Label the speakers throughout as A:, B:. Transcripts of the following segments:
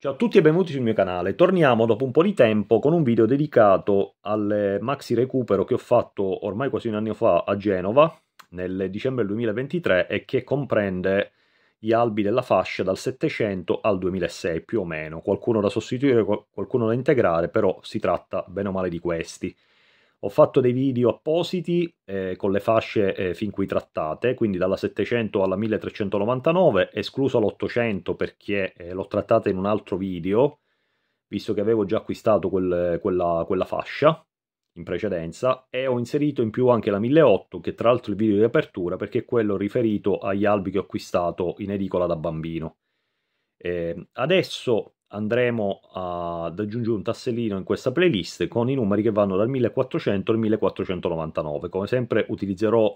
A: Ciao a tutti e benvenuti sul mio canale. Torniamo dopo un po' di tempo con un video dedicato al maxi recupero che ho fatto ormai quasi un anno fa a Genova nel dicembre 2023 e che comprende gli albi della fascia dal 700 al 2006 più o meno. Qualcuno da sostituire, qualcuno da integrare, però si tratta bene o male di questi. Ho fatto dei video appositi eh, con le fasce eh, fin qui trattate, quindi dalla 700 alla 1399, escluso l'800 perché eh, l'ho trattata in un altro video, visto che avevo già acquistato quel, quella, quella, fascia in precedenza, e ho inserito in più anche la 1800, che tra l'altro è il video di apertura, perché è quello riferito agli albi che ho acquistato in edicola da bambino. Ehm, adesso andremo ad aggiungere un tassellino in questa playlist con i numeri che vanno dal 1400 al 1499. Come sempre utilizzerò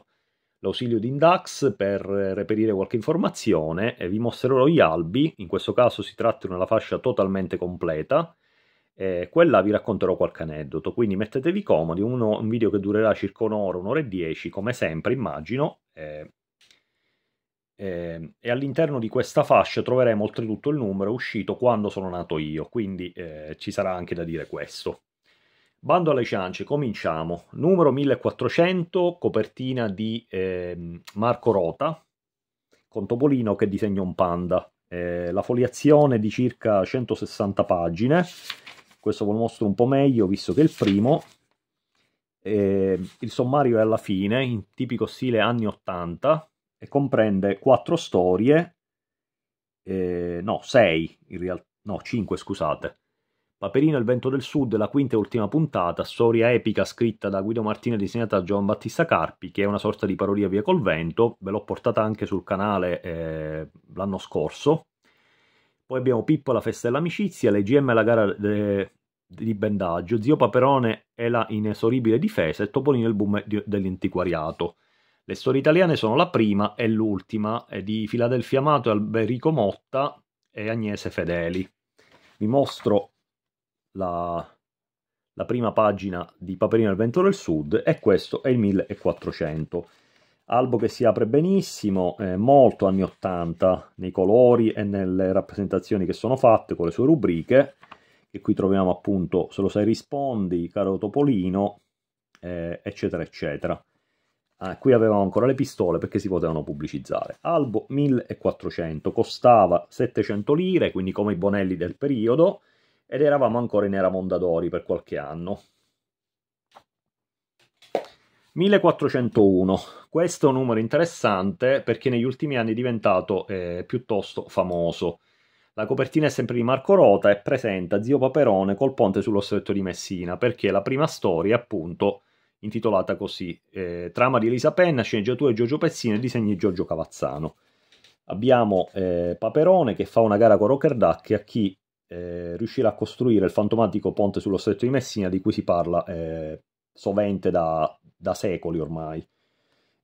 A: l'ausilio di Indax per reperire qualche informazione e vi mostrerò gli albi, in questo caso si tratta di una fascia totalmente completa, e quella vi racconterò qualche aneddoto, quindi mettetevi comodi, uno, un video che durerà circa un'ora, un'ora e dieci, come sempre immagino, eh, eh, e all'interno di questa fascia troveremo oltretutto il numero uscito quando sono nato io, quindi eh, ci sarà anche da dire questo. Bando alle ciance, cominciamo. Numero 1400, copertina di ehm, Marco Rota, con Topolino che disegna un panda. Eh, la foliazione di circa 160 pagine, questo ve lo mostro un po' meglio visto che è il primo. Eh, il sommario è alla fine, in tipico stile anni 80, e comprende quattro storie, eh, no, sei in realtà, no, cinque scusate. Paperino e il vento del sud, la quinta e ultima puntata, storia epica scritta da Guido Martini e disegnata da Giovan Battista Carpi, che è una sorta di parodia via col vento, ve l'ho portata anche sul canale eh, l'anno scorso. Poi abbiamo Pippo la festa dell'amicizia, le GM la gara de... di bendaggio, Zio Paperone e la inesoribile difesa e Topolino il boom de... dell'antiquariato. Le storie italiane sono la prima e l'ultima è di Filadelfia Amato e Alberico Motta e Agnese Fedeli. Vi mostro la, la prima pagina di Paperino del Vento del Sud e questo è il 1400. Albo che si apre benissimo, eh, molto anni 80 nei colori e nelle rappresentazioni che sono fatte con le sue rubriche, E qui troviamo appunto Se lo sai rispondi, Caro Topolino, eh, eccetera eccetera. Ah, qui avevamo ancora le pistole perché si potevano pubblicizzare. Albo 1400, costava 700 lire, quindi come i Bonelli del periodo, ed eravamo ancora in era Mondadori per qualche anno. 1401, questo è un numero interessante perché negli ultimi anni è diventato eh, piuttosto famoso. La copertina è sempre di Marco Rota e presenta Zio Paperone col ponte sullo stretto di Messina perché la prima storia appunto intitolata così eh, Trama di Elisa Penna, sceneggiatura di Giorgio Pezzini e disegni di Giorgio Cavazzano. Abbiamo eh, Paperone che fa una gara con Rockerdacchi a chi eh, riuscirà a costruire il fantomatico ponte sullo stretto di Messina di cui si parla eh, sovente da, da, secoli ormai.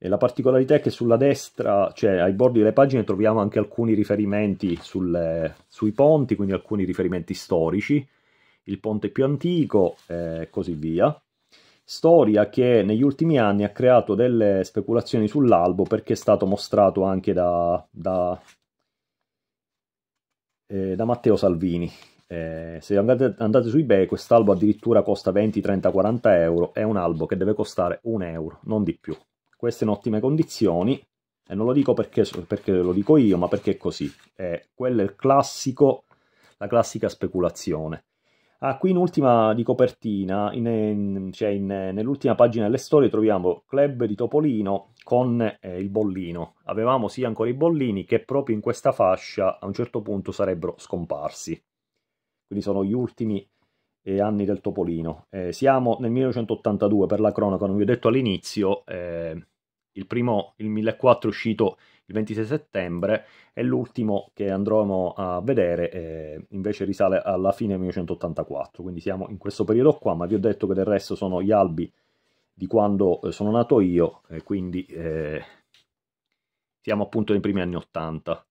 A: E la particolarità è che sulla destra, cioè ai bordi delle pagine, troviamo anche alcuni riferimenti sul, eh, sui ponti, quindi alcuni riferimenti storici, il ponte più antico eh, e così via storia che negli ultimi anni ha creato delle speculazioni sull'albo perché è stato mostrato anche da, da, eh, da Matteo Salvini. Eh, se andate, andate, su eBay quest'albo addirittura costa 20, 30, 40 euro, è un albo che deve costare un euro, non di più. Queste in ottime condizioni, e non lo dico perché, perché lo dico io, ma perché è così. Eh, quello è il classico, la classica speculazione Ah, qui in ultima di copertina, in, in, cioè in, nell'ultima pagina delle storie troviamo Club di Topolino con eh, il bollino. Avevamo sì ancora i bollini che proprio in questa fascia a un certo punto sarebbero scomparsi. Quindi sono gli ultimi eh, anni del Topolino. Eh, siamo nel 1982, per la cronaca, non vi ho detto all'inizio, eh, il primo, il 1004 è uscito il 26 settembre e l'ultimo che andremo a vedere eh, invece risale alla fine 1984, quindi siamo in questo periodo qua, ma vi ho detto che del resto sono gli albi di quando eh, sono nato io, e quindi eh, siamo appunto nei primi anni 80.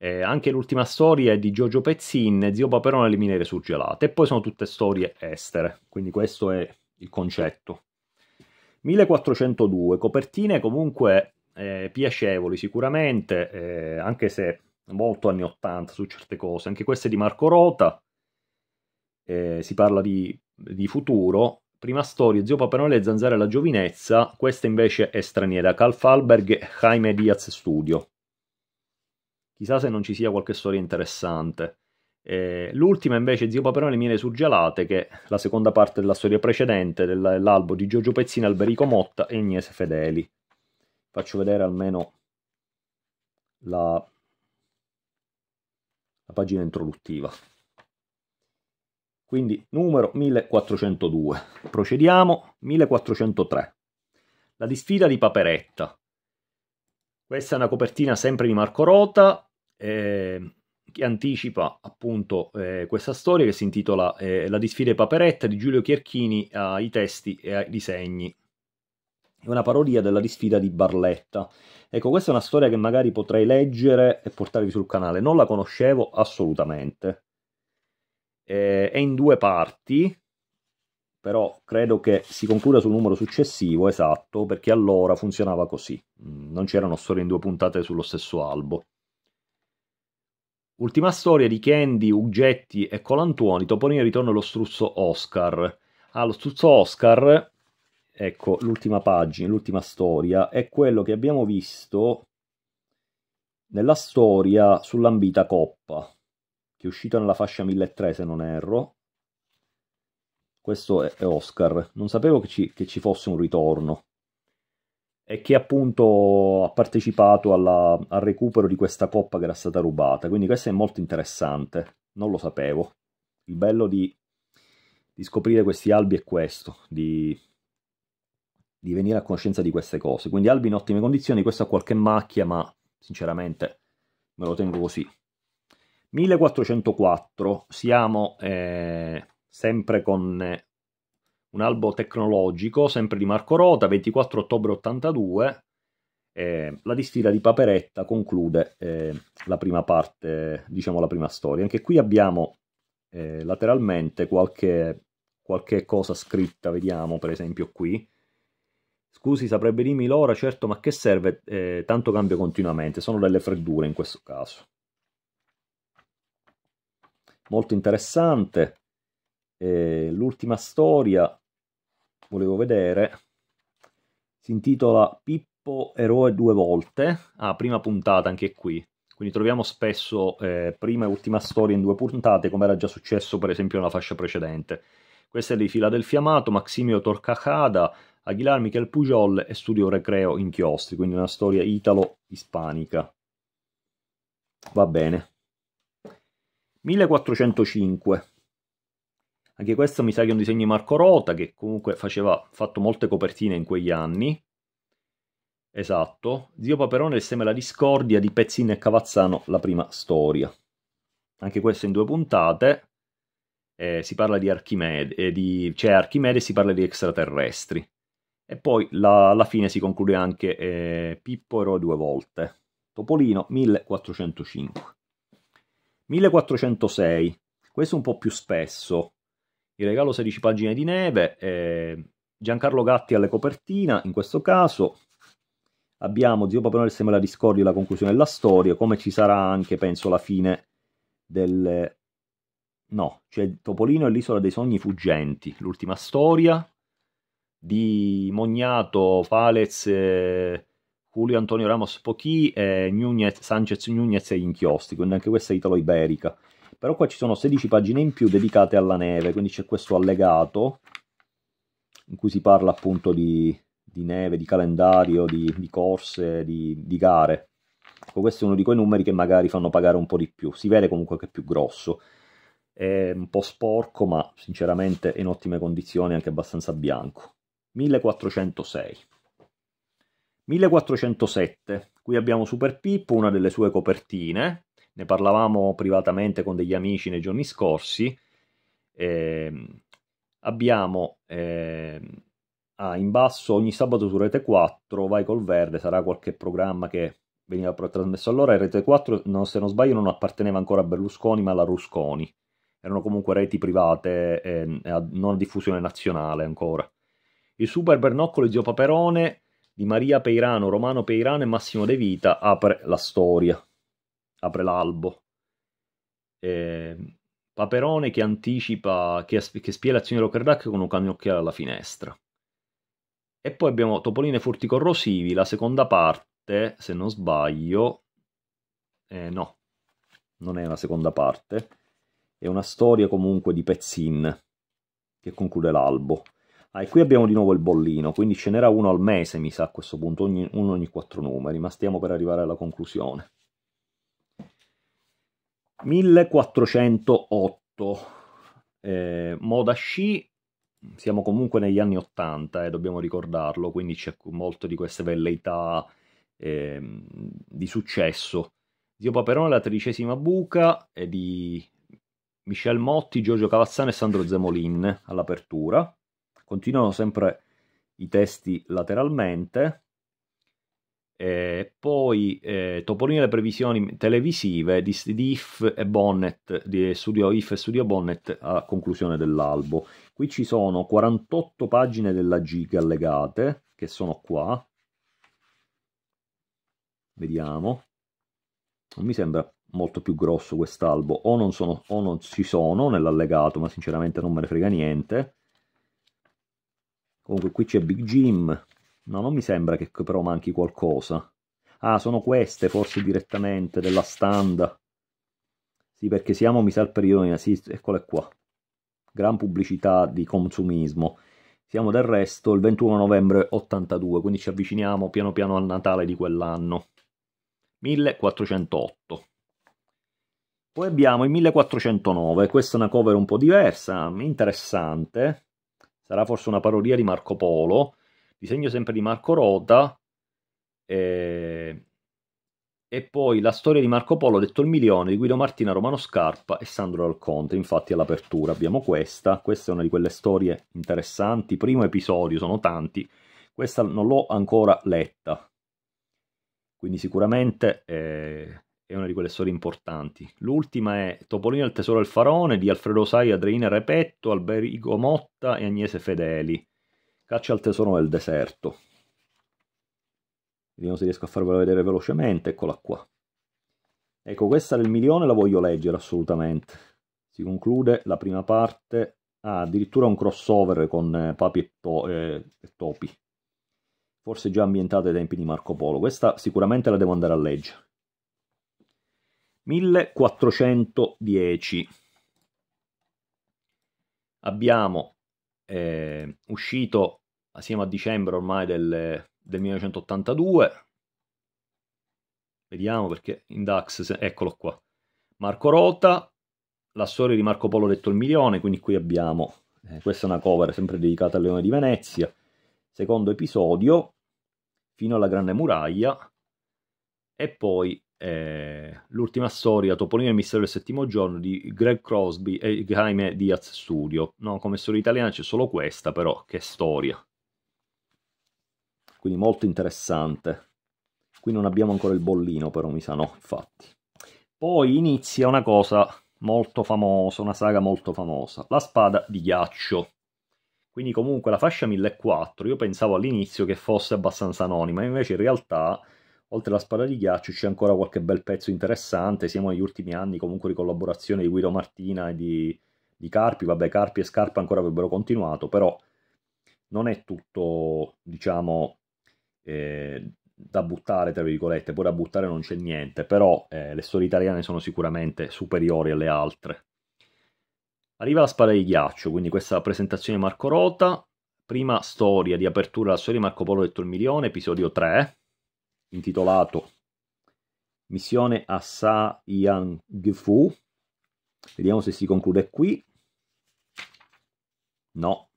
A: Eh, anche l'ultima storia è di Giorgio Pezzin, Zio Paperone e le miniere surgelate, e poi sono tutte storie estere, quindi questo è il concetto. 1402, copertine comunque eh, piacevoli sicuramente, eh, anche se molto anni 80 su certe cose. Anche queste di Marco Rota, eh, si parla di, di, futuro. Prima storia, Zio Papanole, Zanzare alla giovinezza, questa invece è straniera, Carl Falberg Jaime Diaz Studio. Chissà se non ci sia qualche storia interessante. Eh, l'ultima invece, Zio Paperone le miele surgelate, che è la seconda parte della storia precedente dell'albo di Giorgio Pezzini, Alberico Motta e Agnese Fedeli faccio vedere almeno la, la pagina introduttiva. Quindi numero 1402. Procediamo 1403. La disfida di Paperetta. Questa è una copertina sempre di Marco Rota eh, che anticipa appunto eh, questa storia che si intitola eh, La disfida di Paperetta di Giulio Chierchini ai testi e ai disegni è una parodia della disfida di Barletta. Ecco, questa è una storia che magari potrei leggere e portarvi sul canale, non la conoscevo assolutamente. Eh, è in due parti, però credo che si concluda sul numero successivo, esatto, perché allora funzionava così. Mm, non c'erano storie in due puntate sullo stesso albo. Ultima storia di Candy, Uggetti e Colantuoni, Topolino ritorno allo struzzo Oscar. Allo ah, struzzo Oscar ecco l'ultima pagina, l'ultima storia, è quello che abbiamo visto nella storia sull'ambita coppa, che è uscita nella fascia 1003 se non erro. Questo è Oscar, non sapevo che ci, che ci fosse un ritorno e che appunto ha partecipato alla, al recupero di questa coppa che era stata rubata. Quindi questo è molto interessante, non lo sapevo. Il bello di, di scoprire questi albi è questo, di di venire a conoscenza di queste cose. Quindi albi in ottime condizioni, questo ha qualche macchia, ma sinceramente me lo tengo così. 1404, siamo eh, sempre con eh, un albo tecnologico, sempre di Marco Rota, 24 ottobre 82. Eh, la disfida di Paperetta conclude eh, la prima parte, diciamo la prima storia. Anche qui abbiamo eh, lateralmente qualche, qualche cosa scritta, vediamo per esempio qui Scusi, saprebbe dirmi l'ora, certo, ma che serve? Eh, tanto cambia continuamente, sono delle freddure in questo caso. Molto interessante. Eh, l'ultima storia, volevo vedere, si intitola Pippo eroe due volte. Ah, prima puntata anche qui. Quindi troviamo spesso eh, prima e ultima storia in due puntate, come era già successo per esempio nella fascia precedente. Questa è di Philadelphia Mato, Maximio Torcajada, Aguilar Michel Pujol e Studio Recreo Inchiostri, quindi una storia italo-ispanica. Va bene. 1405. Anche questo mi sa che è un disegno di Marco Rota, che comunque faceva, fatto molte copertine in quegli anni. Esatto. Zio Paperone e Seme la discordia di Pezzin e Cavazzano, la prima storia. Anche questo in due puntate. Eh, si parla di Archimede, eh, di... c'è cioè Archimede e si parla di extraterrestri. E poi la, alla fine si conclude anche eh, Pippo eroe due volte. Topolino 1405. 1406. Questo un po' più spesso. Il regalo 16 pagine di neve. Eh, Giancarlo Gatti alle copertina, in questo caso. Abbiamo Zio Papà Noel sembra la discordia, la conclusione della storia, come ci sarà anche, penso, la fine del... No, c'è cioè Topolino e l'isola dei sogni fuggenti, l'ultima storia, di Mognato, Palez, eh, Julio Antonio Ramos Pochi eh, e Nunez, Sanchez Nunez e Inchiosti, quindi anche questa è italo-iberica. Però qua ci sono 16 pagine in più dedicate alla neve, quindi c'è questo allegato in cui si parla appunto di, di neve, di calendario, di, di corse, di, di gare. Ecco, questo è uno di quei numeri che magari fanno pagare un po' di più, si vede comunque che è più grosso. È un po' sporco, ma sinceramente è in ottime condizioni, anche abbastanza bianco. 1406. 1407, qui abbiamo Super Pippo, una delle sue copertine, ne parlavamo privatamente con degli amici nei giorni scorsi, eh, abbiamo eh, ah, in basso ogni sabato su Rete 4, vai col verde, sarà qualche programma che veniva trasmesso allora, e Rete 4 no, se non sbaglio non apparteneva ancora a Berlusconi ma alla Rusconi, erano comunque reti private eh, non a diffusione nazionale ancora il super bernoccolo di Zio Paperone di Maria Peirano, Romano Peirano e Massimo De Vita apre la storia, apre l'albo. E ehm, Paperone che anticipa, che, che spia l'azione di Rockerdac con un cannocchiale alla finestra. E poi abbiamo Topoline Furti Corrosivi, la seconda parte, se non sbaglio, eh, no, non è la seconda parte, è una storia comunque di Pezzin che conclude l'albo. Ah, e qui abbiamo di nuovo il bollino, quindi ce n'era uno al mese, mi sa, a questo punto, ogni, uno ogni quattro numeri, ma stiamo per arrivare alla conclusione. 1408, eh, moda sci, siamo comunque negli anni 80, eh, dobbiamo ricordarlo, quindi c'è molto di queste velleità eh, di successo. Zio Paperone, la tredicesima buca, è di Michel Motti, Giorgio Cavazzano e Sandro Zemolin all'apertura continuano sempre i testi lateralmente. E poi eh, Topolino le previsioni televisive di, If e Bonnet, di Studio If e Studio Bonnet a conclusione dell'albo. Qui ci sono 48 pagine della Giga allegate, che sono qua. Vediamo. Non mi sembra molto più grosso quest'albo, o non, sono, o non ci sono nell'allegato, ma sinceramente non me ne frega niente. Comunque qui c'è Big Jim. No, non mi sembra che però manchi qualcosa. Ah, sono queste forse direttamente della standa. Sì, perché siamo, mi sa, il periodo di sì, eccole qua. Gran pubblicità di consumismo. Siamo del resto il 21 novembre 82, quindi ci avviciniamo piano piano al Natale di quell'anno. 1408. Poi abbiamo il 1409, questa è una cover un po' diversa, interessante, sarà forse una parodia di Marco Polo, disegno sempre di Marco Rota, e, eh, e poi la storia di Marco Polo, detto il milione, di Guido Martina, Romano Scarpa e Sandro Alconte, infatti all'apertura abbiamo questa, questa è una di quelle storie interessanti, primo episodio, sono tanti, questa non l'ho ancora letta, quindi sicuramente... Eh è una di quelle storie importanti. L'ultima è Topolino al tesoro del faraone di Alfredo Sai, Adriana Repetto, Alberigo Motta e Agnese Fedeli. Caccia al tesoro del deserto. Vediamo se riesco a farvela vedere velocemente, eccola qua. Ecco, questa del milione la voglio leggere assolutamente. Si conclude la prima parte, ah, addirittura un crossover con eh, Papi e, to eh, e Topi. Forse già ambientata ai tempi di Marco Polo. Questa sicuramente la devo andare a leggere. 1410. Abbiamo eh, uscito assieme a dicembre ormai del, del 1982. Vediamo perché in DAX, eccolo qua. Marco Rota, la storia di Marco Polo detto il milione, quindi qui abbiamo, eh, questa è una cover sempre dedicata al Leone di Venezia, secondo episodio, fino alla Grande Muraglia, e poi eh, L'ultima storia, Topolino e mistero del settimo giorno di Greg Crosby e Jaime Diaz Studio. No, come storia italiana c'è solo questa, però che storia. Quindi molto interessante. Qui non abbiamo ancora il bollino, però mi sa no, infatti. Poi inizia una cosa molto famosa, una saga molto famosa, la spada di ghiaccio. Quindi comunque la fascia 1004, io pensavo all'inizio che fosse abbastanza anonima, invece in realtà Oltre alla spada di ghiaccio c'è ancora qualche bel pezzo interessante, siamo negli ultimi anni comunque di collaborazione di Guido Martina e di, di Carpi, vabbè Carpi e Scarpa ancora avrebbero continuato, però non è tutto, diciamo, eh, da buttare, tra virgolette, poi da buttare non c'è niente, però eh, le storie italiane sono sicuramente superiori alle altre. Arriva la spada di ghiaccio, quindi questa presentazione di Marco Rota, prima storia di apertura, della storia di Marco Polo del il episodio 3, intitolato Missione a Sa Yang Gifu. Vediamo se si conclude qui. No,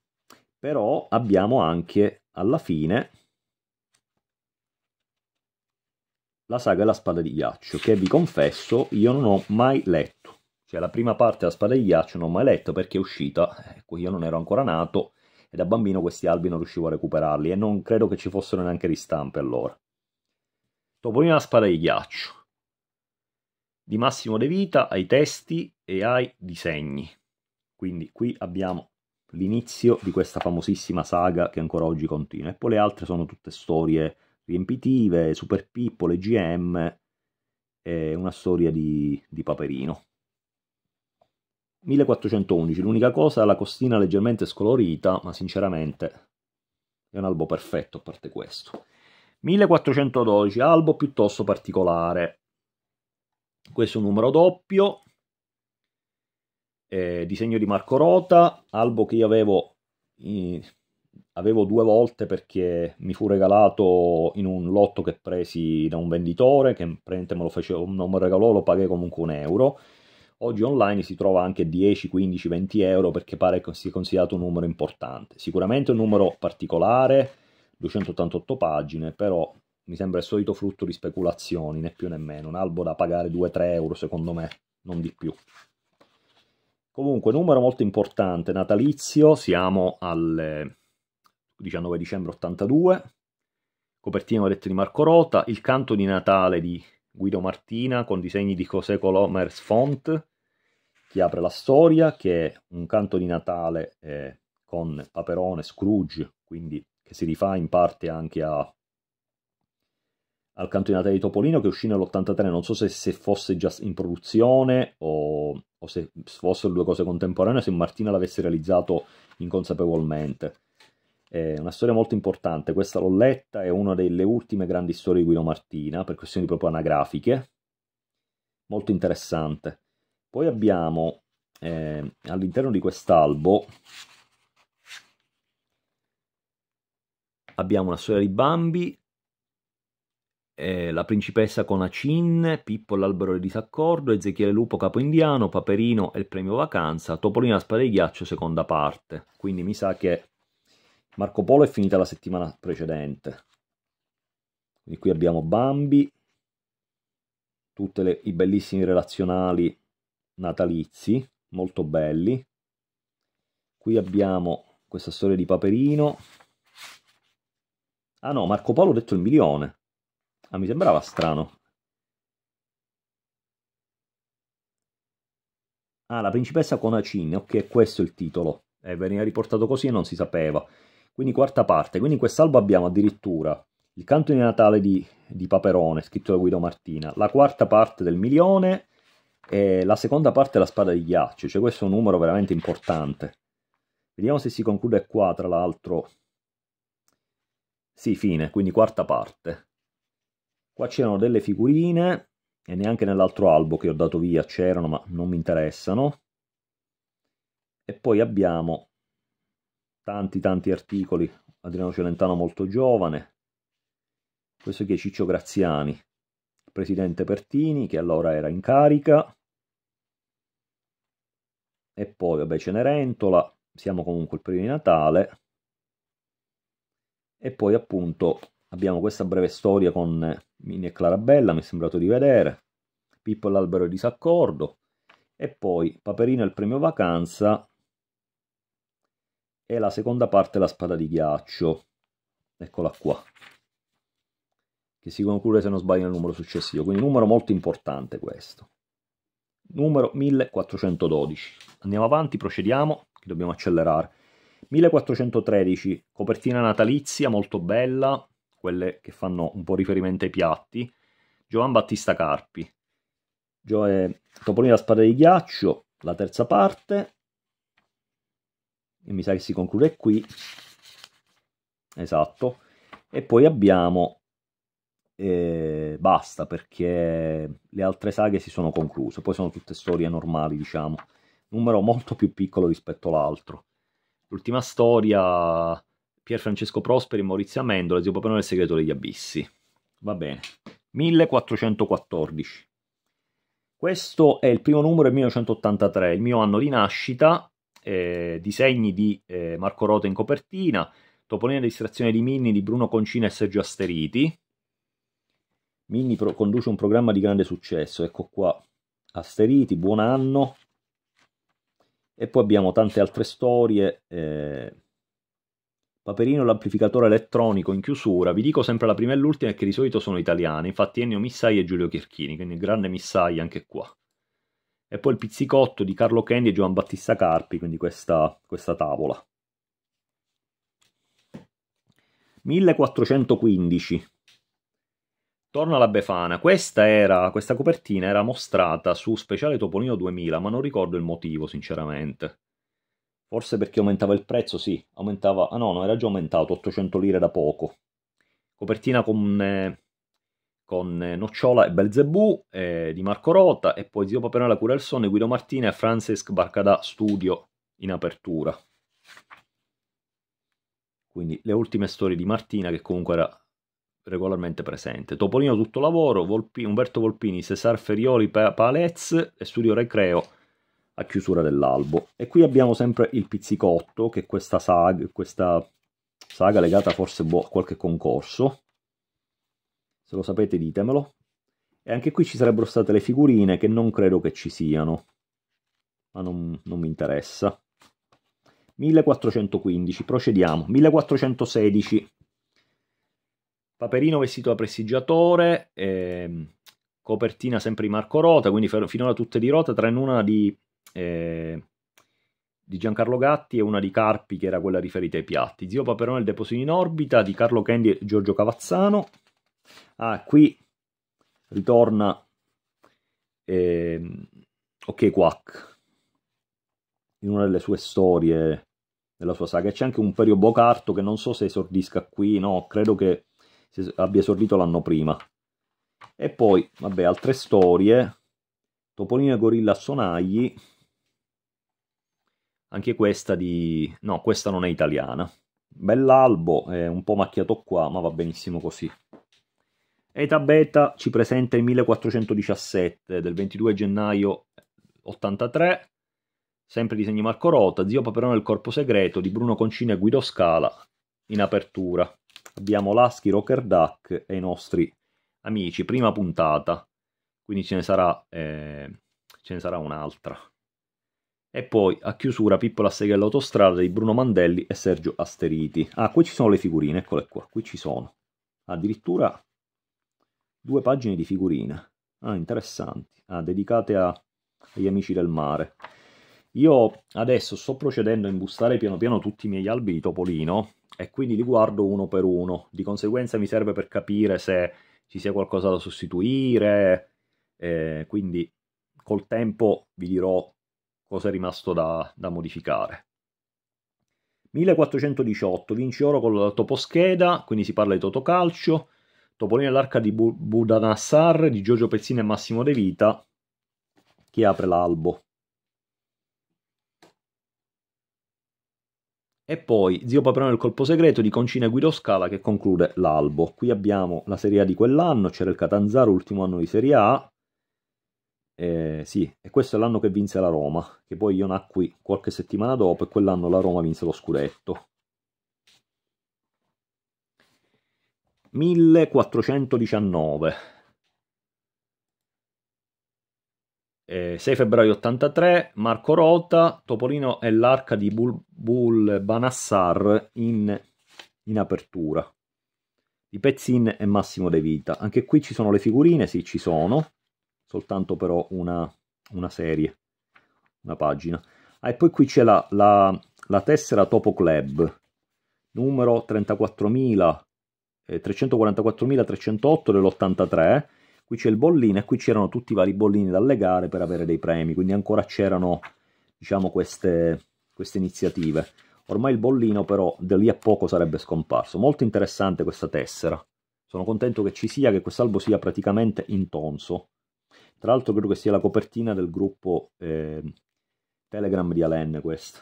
A: però abbiamo anche alla fine la saga della spada di ghiaccio, che vi confesso io non ho mai letto. Cioè la prima parte della spada di ghiaccio non ho mai letto perché è uscita, ecco, io non ero ancora nato e da bambino questi albi non riuscivo a recuperarli e non credo che ci fossero neanche ristampe allora. Topolino la spada di ghiaccio di Massimo De Vita ai testi e ai disegni. Quindi qui abbiamo l'inizio di questa famosissima saga che ancora oggi continua. E poi le altre sono tutte storie riempitive, super pippole, GM e una storia di, di Paperino. 1411, l'unica cosa è la costina leggermente scolorita, ma sinceramente è un albo perfetto a parte questo. 1412, albo piuttosto particolare. Questo è un numero doppio, eh, disegno di Marco Rota, albo che io avevo, eh, avevo due volte perché mi fu regalato in un lotto che presi da un venditore, che praticamente me lo facevo, non me lo regalò, lo pagai comunque un euro. Oggi online si trova anche 10, 15, 20 euro perché pare che sia considerato un numero importante. Sicuramente un numero particolare, 288 pagine, però mi sembra il solito frutto di speculazioni, né più né meno, un albo da pagare 2-3 euro secondo me, non di più. Comunque, numero molto importante, natalizio, siamo al 19 dicembre 82, copertina vedette di Marco Rota, il canto di Natale di Guido Martina con disegni di José Colomers Font, che apre la storia, che è un canto di Natale eh, con Paperone, Scrooge, quindi che si rifà in parte anche a, al campionato di Topolino che uscì nell'83, non so se, se, fosse già in produzione o, o se fossero due cose contemporanee, se Martina l'avesse realizzato inconsapevolmente. È una storia molto importante, questa l'ho letta, è una delle ultime grandi storie di Guido Martina, per questioni proprio anagrafiche, molto interessante. Poi abbiamo eh, all'interno di quest'albo abbiamo la storia di Bambi, eh, la principessa con Conacin, Pippo l'albero di disaccordo, Ezechiele Lupo capo indiano, Paperino e il premio vacanza, Topolino la spada di ghiaccio seconda parte. Quindi mi sa che Marco Polo è finita la settimana precedente. Quindi qui abbiamo Bambi, tutti i bellissimi relazionali natalizi, molto belli. Qui abbiamo questa storia di Paperino, Ah no, Marco Polo ha detto il milione. Ah, mi sembrava strano. Ah, la principessa Conacin, ok, questo è il titolo. Eh, veniva riportato così e non si sapeva. Quindi quarta parte. Quindi in quest'albo abbiamo addirittura il canto di Natale di, di, Paperone, scritto da Guido Martina, la quarta parte del milione e la seconda parte la spada di ghiaccio. Cioè questo è un numero veramente importante. Vediamo se si conclude qua, tra l'altro, sì, fine, quindi quarta parte. Qua c'erano delle figurine e neanche nell'altro albo che ho dato via c'erano, ma non mi interessano. E poi abbiamo tanti tanti articoli. Adriano Celentano molto giovane. Questo qui è Ciccio Graziani, presidente Pertini, che allora era in carica. E poi, vabbè, Cenerentola, siamo comunque il primo di Natale. E poi appunto abbiamo questa breve storia con Mini e Clarabella, mi è sembrato di vedere, Pippo e l'albero di disaccordo, e poi Paperino e il premio vacanza, e la seconda parte la spada di ghiaccio, eccola qua, che si conclude se non sbaglio nel numero successivo, quindi numero molto importante questo. Numero 1412. Andiamo avanti, procediamo, che dobbiamo accelerare. 1413, copertina natalizia molto bella, quelle che fanno un po' riferimento ai piatti. Giovan Battista Carpi. Gioe... Eh, Topolino la spada di ghiaccio, la terza parte. E mi sa che si conclude qui. Esatto. E poi abbiamo... Eh, basta perché le altre saghe si sono concluse. Poi sono tutte storie normali, diciamo. Numero molto più piccolo rispetto all'altro. L'ultima storia, Pier Francesco Prosperi Maurizio Amendola, zio Paperone e il segreto degli abissi. Va bene. 1414. Questo è il primo numero del 1983, il mio anno di nascita, eh, disegni di eh, Marco Rota in copertina, topolino di distrazione di Minni di Bruno Concina e Sergio Asteriti. Minni conduce un programma di grande successo, ecco qua, Asteriti, buon anno, e poi abbiamo tante altre storie. Eh... Paperino l'amplificatore elettronico in chiusura. Vi dico sempre la prima e l'ultima che di solito sono italiane. Infatti Ennio Missai e Giulio Chirchini, quindi grande Missai anche qua. E poi il pizzicotto di Carlo Candy e Giovan Battista Carpi, quindi questa, questa tavola. 1415 Torno alla Befana, questa, era, questa copertina era mostrata su Speciale Topolino 2000, ma non ricordo il motivo sinceramente. Forse perché aumentava il prezzo, sì, aumentava, ah no, no, era già aumentato, 800 lire da poco. Copertina con, eh, con eh, Nocciola e Belzebù eh, di Marco Rota e poi Zio Paperone la cura del sonno, Guido Martina e Francesc Barcadà Studio in apertura. Quindi le ultime storie di Martina che comunque era regolarmente presente. Topolino tutto lavoro, Volpi, Umberto Volpini, Cesar Ferioli, pa- Palez e Studio Recreo a chiusura dell'albo. E qui abbiamo sempre il pizzicotto, che è questa saga, questa saga legata forse boh, a qualche concorso. Se lo sapete ditemelo. E anche qui ci sarebbero state le figurine che non credo che ci siano, ma non, non mi interessa. 1415, procediamo. 1416, Paperino vestito da prestigiatore, ehm, copertina sempre di Marco Rota, quindi finora tutte di Rota, tranne una di, eh, di, Giancarlo Gatti e una di Carpi che era quella riferita ai piatti. Zio Paperone il deposito in orbita di Carlo Candy e Giorgio Cavazzano. Ah, qui ritorna eh, Ok Quack in una delle sue storie della sua saga. C'è anche un Perio Bocarto che non so se esordisca qui, no, credo che abbia esordito l'anno prima. E poi, vabbè, altre storie. Topolino e Gorilla Sonagli. Anche questa di... no, questa non è italiana. Bell'albo, è un po' macchiato qua, ma va benissimo così. Eta Beta ci presenta il 1417 del 22 gennaio 83, sempre disegno Marco Rota, Zio Paperone e il Corpo Segreto di Bruno Concini e Guido Scala in apertura abbiamo Lasky Rocker Duck e i nostri amici, prima puntata, quindi ce ne sarà, eh, sarà un'altra. E poi a chiusura Pippo la Sega l'autostrada di Bruno Mandelli e Sergio Asteriti. Ah, qui ci sono le figurine, eccole qua, qui ci sono. Addirittura due pagine di figurine. Ah, interessanti. Ah, dedicate a, agli amici del mare. Io adesso sto procedendo a imbustare piano piano tutti i miei albi di topolino e quindi li guardo uno per uno. Di conseguenza mi serve per capire se ci sia qualcosa da sostituire, eh, quindi col tempo vi dirò cosa è rimasto da, da modificare. 1418, vinci oro con la toposcheda, quindi si parla di Totocalcio, Topolino all'arca di Bu- Budanassar, di Giorgio Pezzini e Massimo De Vita, che apre l'albo. E poi Zio Paperone del Colpo Segreto di Concina e Guido Scala che conclude l'albo. Qui abbiamo la Serie A di quell'anno, c'era il Catanzaro, ultimo anno di Serie A. Eh, sì, e questo è l'anno che vinse la Roma, che poi io nacqui qualche settimana dopo e quell'anno la Roma vinse lo scudetto. 1419 Eh, 6 febbraio 83, Marco Rota, Topolino e l'arca di Bulbul Banassar in, in, apertura. Di Pezzin e Massimo De Vita. Anche qui ci sono le figurine, sì ci sono, soltanto però una, una serie, una pagina. Ah, e poi qui c'è la, la, la tessera Topo Club, numero 34.000, 344.308 dell'83, qui c'è il bollino e qui c'erano tutti i vari bollini da legare per avere dei premi, quindi ancora c'erano diciamo, queste, queste iniziative. Ormai il bollino però da lì a poco sarebbe scomparso. Molto interessante questa tessera. Sono contento che ci sia, che quest'albo sia praticamente in tonso. Tra l'altro credo che sia la copertina del gruppo eh, Telegram di Alen questa.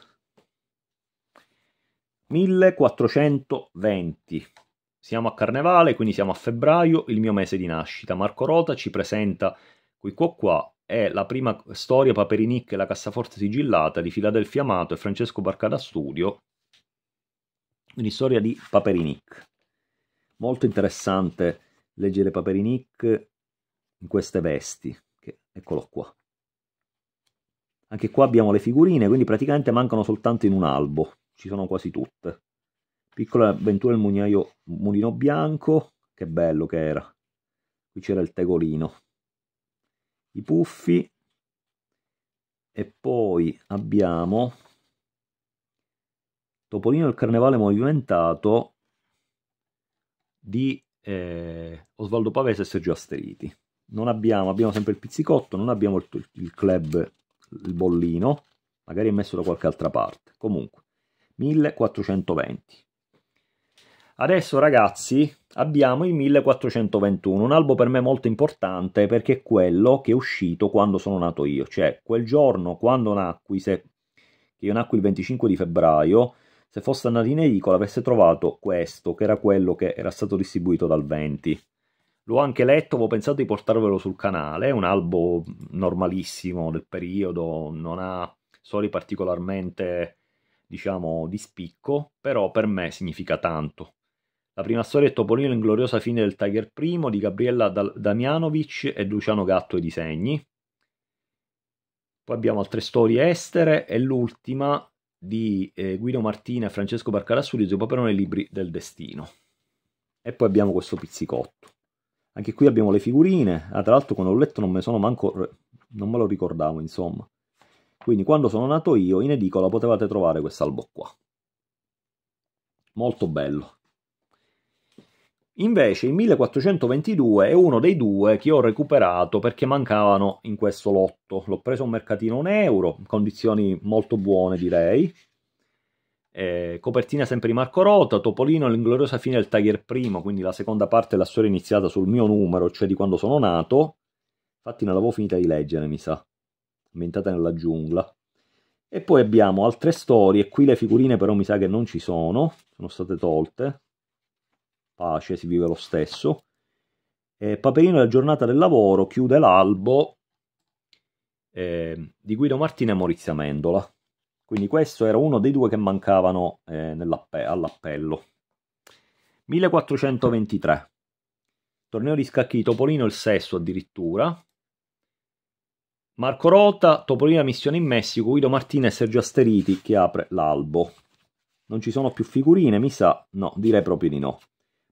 A: 1420 siamo a Carnevale, quindi siamo a febbraio, il mio mese di nascita. Marco Rota ci presenta qui qua qua è la prima storia Paperinic e la cassaforte sigillata di Filadelfia Amato e Francesco Barcada Studio, quindi storia di Paperinic. Molto interessante leggere Paperinic in queste vesti, che, eccolo qua. Anche qua abbiamo le figurine, quindi praticamente mancano soltanto in un albo, ci sono quasi tutte. Piccola avventura del mugnaio, mulino bianco, che bello che era. Qui c'era il tegolino. I puffi. E poi abbiamo Topolino del Carnevale Movimentato di eh, Osvaldo Pavese e Sergio Asteriti. Non abbiamo, abbiamo sempre il pizzicotto, non abbiamo il, il club, il bollino, magari è messo da qualche altra parte. Comunque, 1420. Adesso ragazzi abbiamo il 1421, un albo per me molto importante perché è quello che è uscito quando sono nato io, cioè quel giorno quando nacqui, se, che io nacqui il 25 di febbraio, se fosse andato in edicola avesse trovato questo, che era quello che era stato distribuito dal 20. L'ho anche letto, avevo pensato di portarvelo sul canale, è un albo normalissimo del periodo, non ha soli particolarmente diciamo di spicco, però per me significa tanto. La prima storia è Topolino in gloriosa fine del Tiger I di Gabriella Damianovic e Luciano Gatto e disegni. Poi abbiamo altre storie estere e l'ultima di eh, Guido Martina e Francesco Barcarassuri, nei Libri del Destino. E poi abbiamo questo pizzicotto. Anche qui abbiamo le figurine. Ah, tra l'altro quando l'ho letto non me sono manco... non me lo ricordavo, insomma. Quindi quando sono nato io, in edicola potevate trovare questo albo qua. Molto bello. Invece il 1422 è uno dei due che ho recuperato perché mancavano in questo lotto. L'ho preso a un mercatino un euro, condizioni molto buone direi. Eh, copertina sempre di Marco Rota, Topolino l'ingloriosa fine del Tiger primo, quindi la seconda parte della storia iniziata sul mio numero, cioè di quando sono nato. Infatti non l'avevo finita di leggere, mi sa. Ambientata nella giungla. E poi abbiamo altre storie, qui le figurine però mi sa che non ci sono, sono state tolte pace, si vive lo stesso. Eh, Paperino la giornata del lavoro chiude l'albo eh, di Guido Martina e Maurizio Mendola. Quindi questo era uno dei due che mancavano eh, all'appello. 1423. Torneo di scacchi di Topolino, il sesto addirittura. Marco Rota, Topolino missione in Messico, Guido Martina e Sergio Asteriti che apre l'albo. Non ci sono più figurine, mi sa? No, direi proprio di no.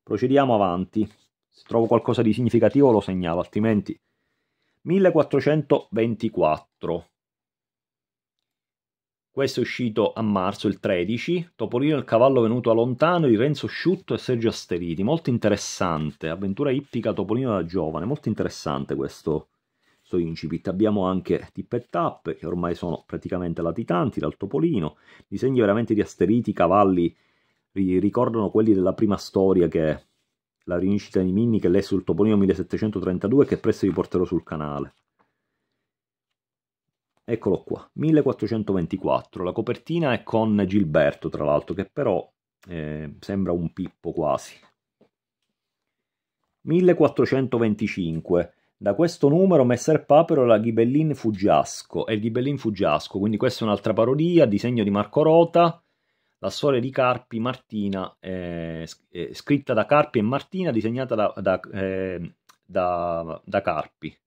A: Procediamo avanti. Se trovo qualcosa di significativo lo segnalo, altrimenti... 1424. Questo è uscito a marzo, il 13. Topolino e il cavallo venuto a lontano di Renzo Sciutto e Sergio Asteriti. Molto interessante. Avventura ippica Topolino da giovane. Molto interessante questo, questo incipit. Abbiamo anche Tip e Tap, che ormai sono praticamente latitanti dal Topolino. Disegni veramente di Asteriti, cavalli ricordano quelli della prima storia che è la riniscita di Minni che lessi sul toponimo 1732 che presto vi porterò sul canale. Eccolo qua, 1424, la copertina è con Gilberto tra l'altro che però eh, sembra un pippo quasi. 1425, da questo numero Messer Papero la Ghibellin Fuggiasco, è il Ghibellin Fuggiasco, quindi questa è un'altra parodia, disegno di Marco Rota, la storia di Carpi, Martina, eh, eh, scritta da Carpi e Martina, disegnata da, da, eh, da, da Carpi.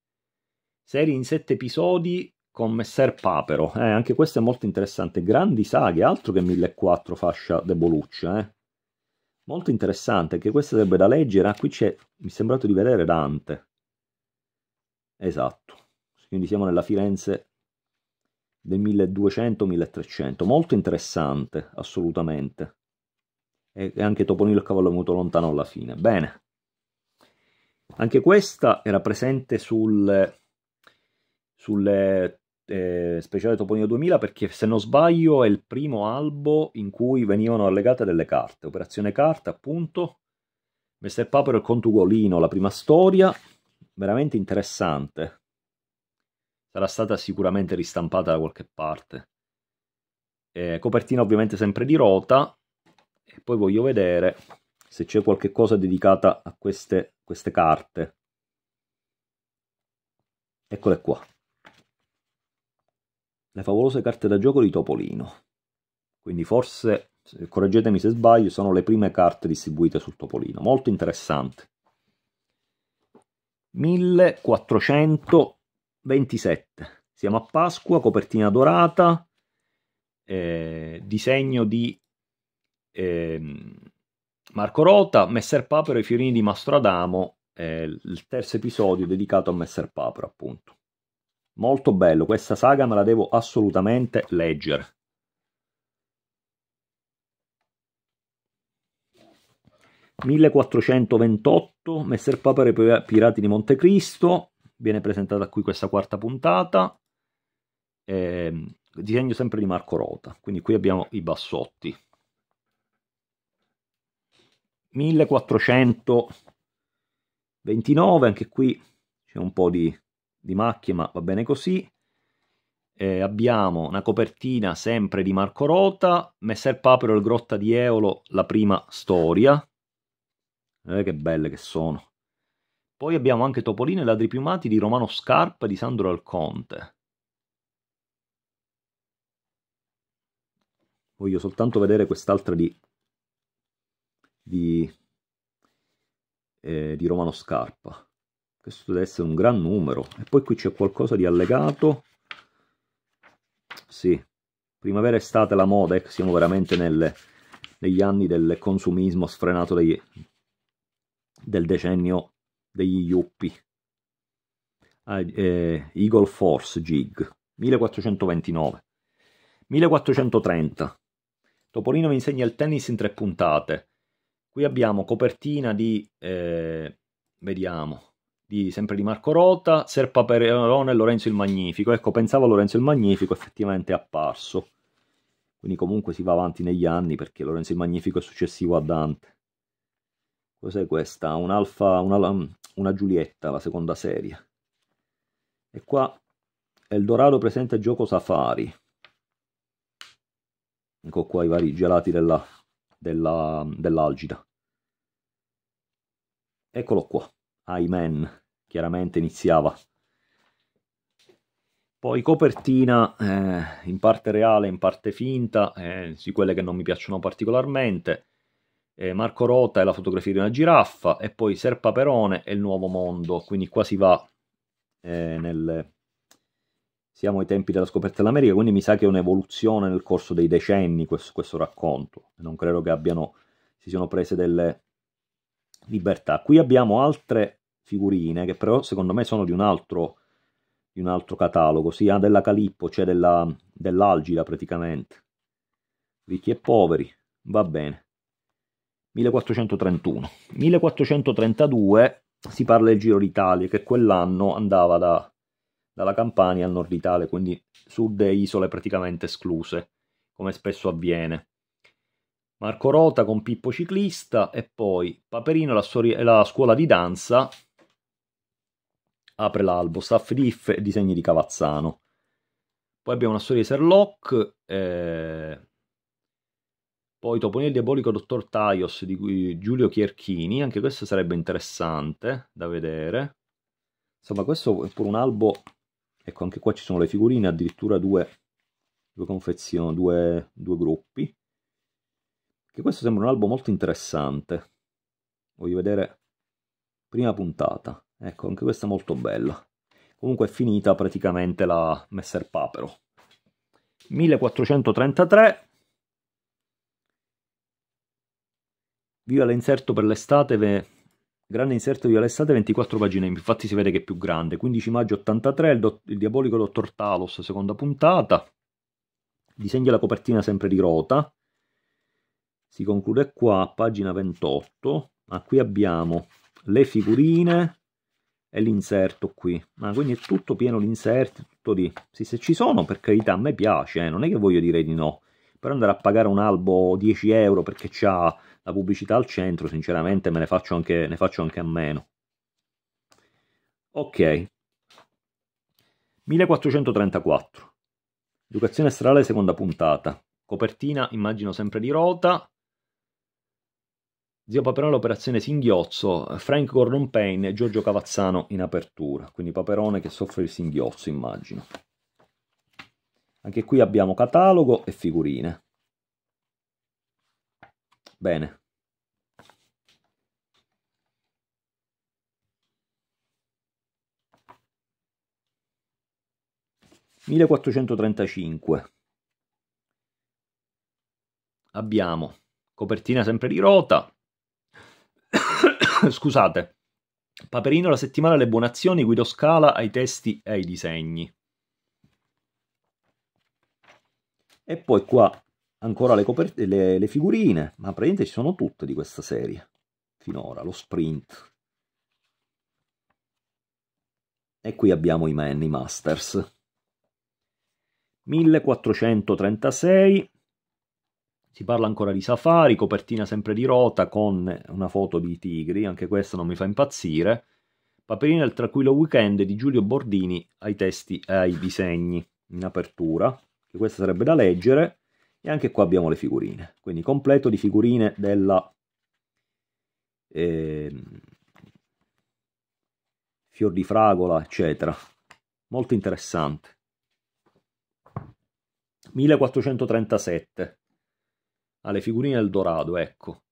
A: Serie in sette episodi con Messer Papero. Eh, anche questo è molto interessante. Grandi saghe, altro che 1004 fascia de Boluccia. Eh. Molto interessante, anche questa sarebbe da leggere. Ah, qui c'è, mi è sembrato di vedere Dante. Esatto. Quindi siamo nella Firenze del 1200-1300, molto interessante assolutamente. E anche Toponino il cavallo è venuto lontano alla fine. Bene, anche questa era presente sul, sulle eh, speciale Toponino 2000 perché se non sbaglio è il primo albo in cui venivano allegate delle carte, operazione carta appunto, Mr. Papero e il conto Ugolino, la prima storia, veramente interessante sarà stata sicuramente ristampata da qualche parte. Eh, copertina ovviamente sempre di rota e poi voglio vedere se c'è qualche cosa dedicata a queste, queste carte. Eccole qua. Le favolose carte da gioco di Topolino. Quindi forse, correggetemi se sbaglio, sono le prime carte distribuite sul Topolino. Molto interessante. 1400 27. Siamo a Pasqua, copertina dorata, eh, disegno di eh, Marco Rota, Messer Papero e i fiorini di Mastro Adamo, eh, il terzo episodio dedicato a Messer Papero, appunto. Molto bello, questa saga me la devo assolutamente leggere. «1428, Messer Papero e i Pirati di Montecristo», viene presentata qui questa quarta puntata, eh, disegno sempre di Marco Rota, quindi qui abbiamo i bassotti. 1429, anche qui c'è un po' di, di, macchie, ma va bene così. Eh, abbiamo una copertina sempre di Marco Rota, Messer Papero e Grotta di Eolo, la prima storia. Eh, che belle che sono. Poi abbiamo anche Topolino e Ladri Piumati di Romano Scarpa di Sandro Alconte. Voglio soltanto vedere quest'altra di, di, eh, di Romano Scarpa. Questo deve essere un gran numero. E poi qui c'è qualcosa di allegato. Sì, primavera estate la moda, ecco, siamo veramente nelle, negli anni del consumismo sfrenato dei, del decennio degli Yuppie. Ah, eh, Eagle Force Jig 1429 1430 Topolino vi insegna il tennis in tre puntate. Qui abbiamo copertina di eh, vediamo di, sempre di Marco Rota, Serpa Perone e Lorenzo il Magnifico. Ecco, pensavo a Lorenzo il Magnifico, effettivamente è apparso. Quindi comunque si va avanti negli anni perché Lorenzo il Magnifico è successivo a Dante. Cos'è questa? Un una, una Giulietta, la seconda serie. E qua Eldorado presenta il gioco Safari. Ecco qua i vari gelati della, dell'algida. Eccolo qua, Iman, chiaramente iniziava. Poi copertina eh, in parte reale, in parte finta, eh, sì quelle che non mi piacciono particolarmente eh, Marco Rota e la fotografia di una giraffa e poi Serpa Perone e il nuovo mondo, quindi qua si va eh, nel... Siamo ai tempi della scoperta dell'America, quindi mi sa che è un'evoluzione nel corso dei decenni questo, questo racconto. Non credo che abbiano, si siano prese delle libertà. Qui abbiamo altre figurine che però secondo me sono di un altro, di un altro catalogo, sia ah, della Calippo, cioè dell'Algida praticamente. Ricchi e poveri, va bene. 1431. 1432 si parla del Giro d'Italia che quell'anno andava da, dalla Campania al nord Italia, quindi sud e isole praticamente escluse, come spesso avviene. Marco Rota con Pippo Ciclista e poi Paperino la, storia, la scuola di danza apre l'albo, staff diff e disegni di Cavazzano. Poi abbiamo una storia di Serloc, eh, poi Topolino il Diabolico Dottor Taios di Giulio Chierchini, anche questo sarebbe interessante da vedere. Insomma, questo è pure un albo, ecco anche qua ci sono le figurine, addirittura due, due confezioni, due, due gruppi. Che questo sembra un albo molto interessante. Voglio vedere prima puntata. Ecco, anche questa è molto bella. Comunque è finita praticamente la Messer Papero. 1433 Viva l'inserto per l'estate, ve... grande inserto di l'estate, 24 pagine, infatti si vede che è più grande. 15 maggio 83, il, do... il diabolico dottor Talos, seconda puntata. Disegna la copertina sempre di rota. Si conclude qua, pagina 28. Ma qui abbiamo le figurine e l'inserto qui. Ma quindi è tutto pieno di inserti, tutto di... Sì, se ci sono, per carità, a me piace, eh? non è che voglio dire di no però andare a pagare un albo 10 euro perché c'ha la pubblicità al centro, sinceramente me ne faccio anche, ne faccio anche a meno. Ok. 1434. Educazione strale seconda puntata. Copertina, immagino sempre di Rota. Zio Paperone l'operazione singhiozzo, Frank Gordon Payne e Giorgio Cavazzano in apertura. Quindi Paperone che soffre il singhiozzo, immagino. Anche qui abbiamo catalogo e figurine. Bene. ...1435... ...abbiamo... ...copertina sempre di rota... ...scusate... ...Paperino la settimana alle buone azioni... ...Guido Scala ai testi e ai disegni... E poi qua ancora le, le, le figurine, ma praticamente ci sono tutte di questa serie, finora, lo sprint. E qui abbiamo i Manny Masters. 1436, si parla ancora di safari, copertina sempre di rota con una foto di tigri, anche questa non mi fa impazzire. Paperina del tranquillo weekend di Giulio Bordini ai testi e ai disegni in apertura che questa sarebbe da leggere, e anche qua abbiamo le figurine, quindi completo di figurine della eh, fior di fragola, eccetera. Molto interessante. 1437. Ah, le figurine del Dorado, ecco.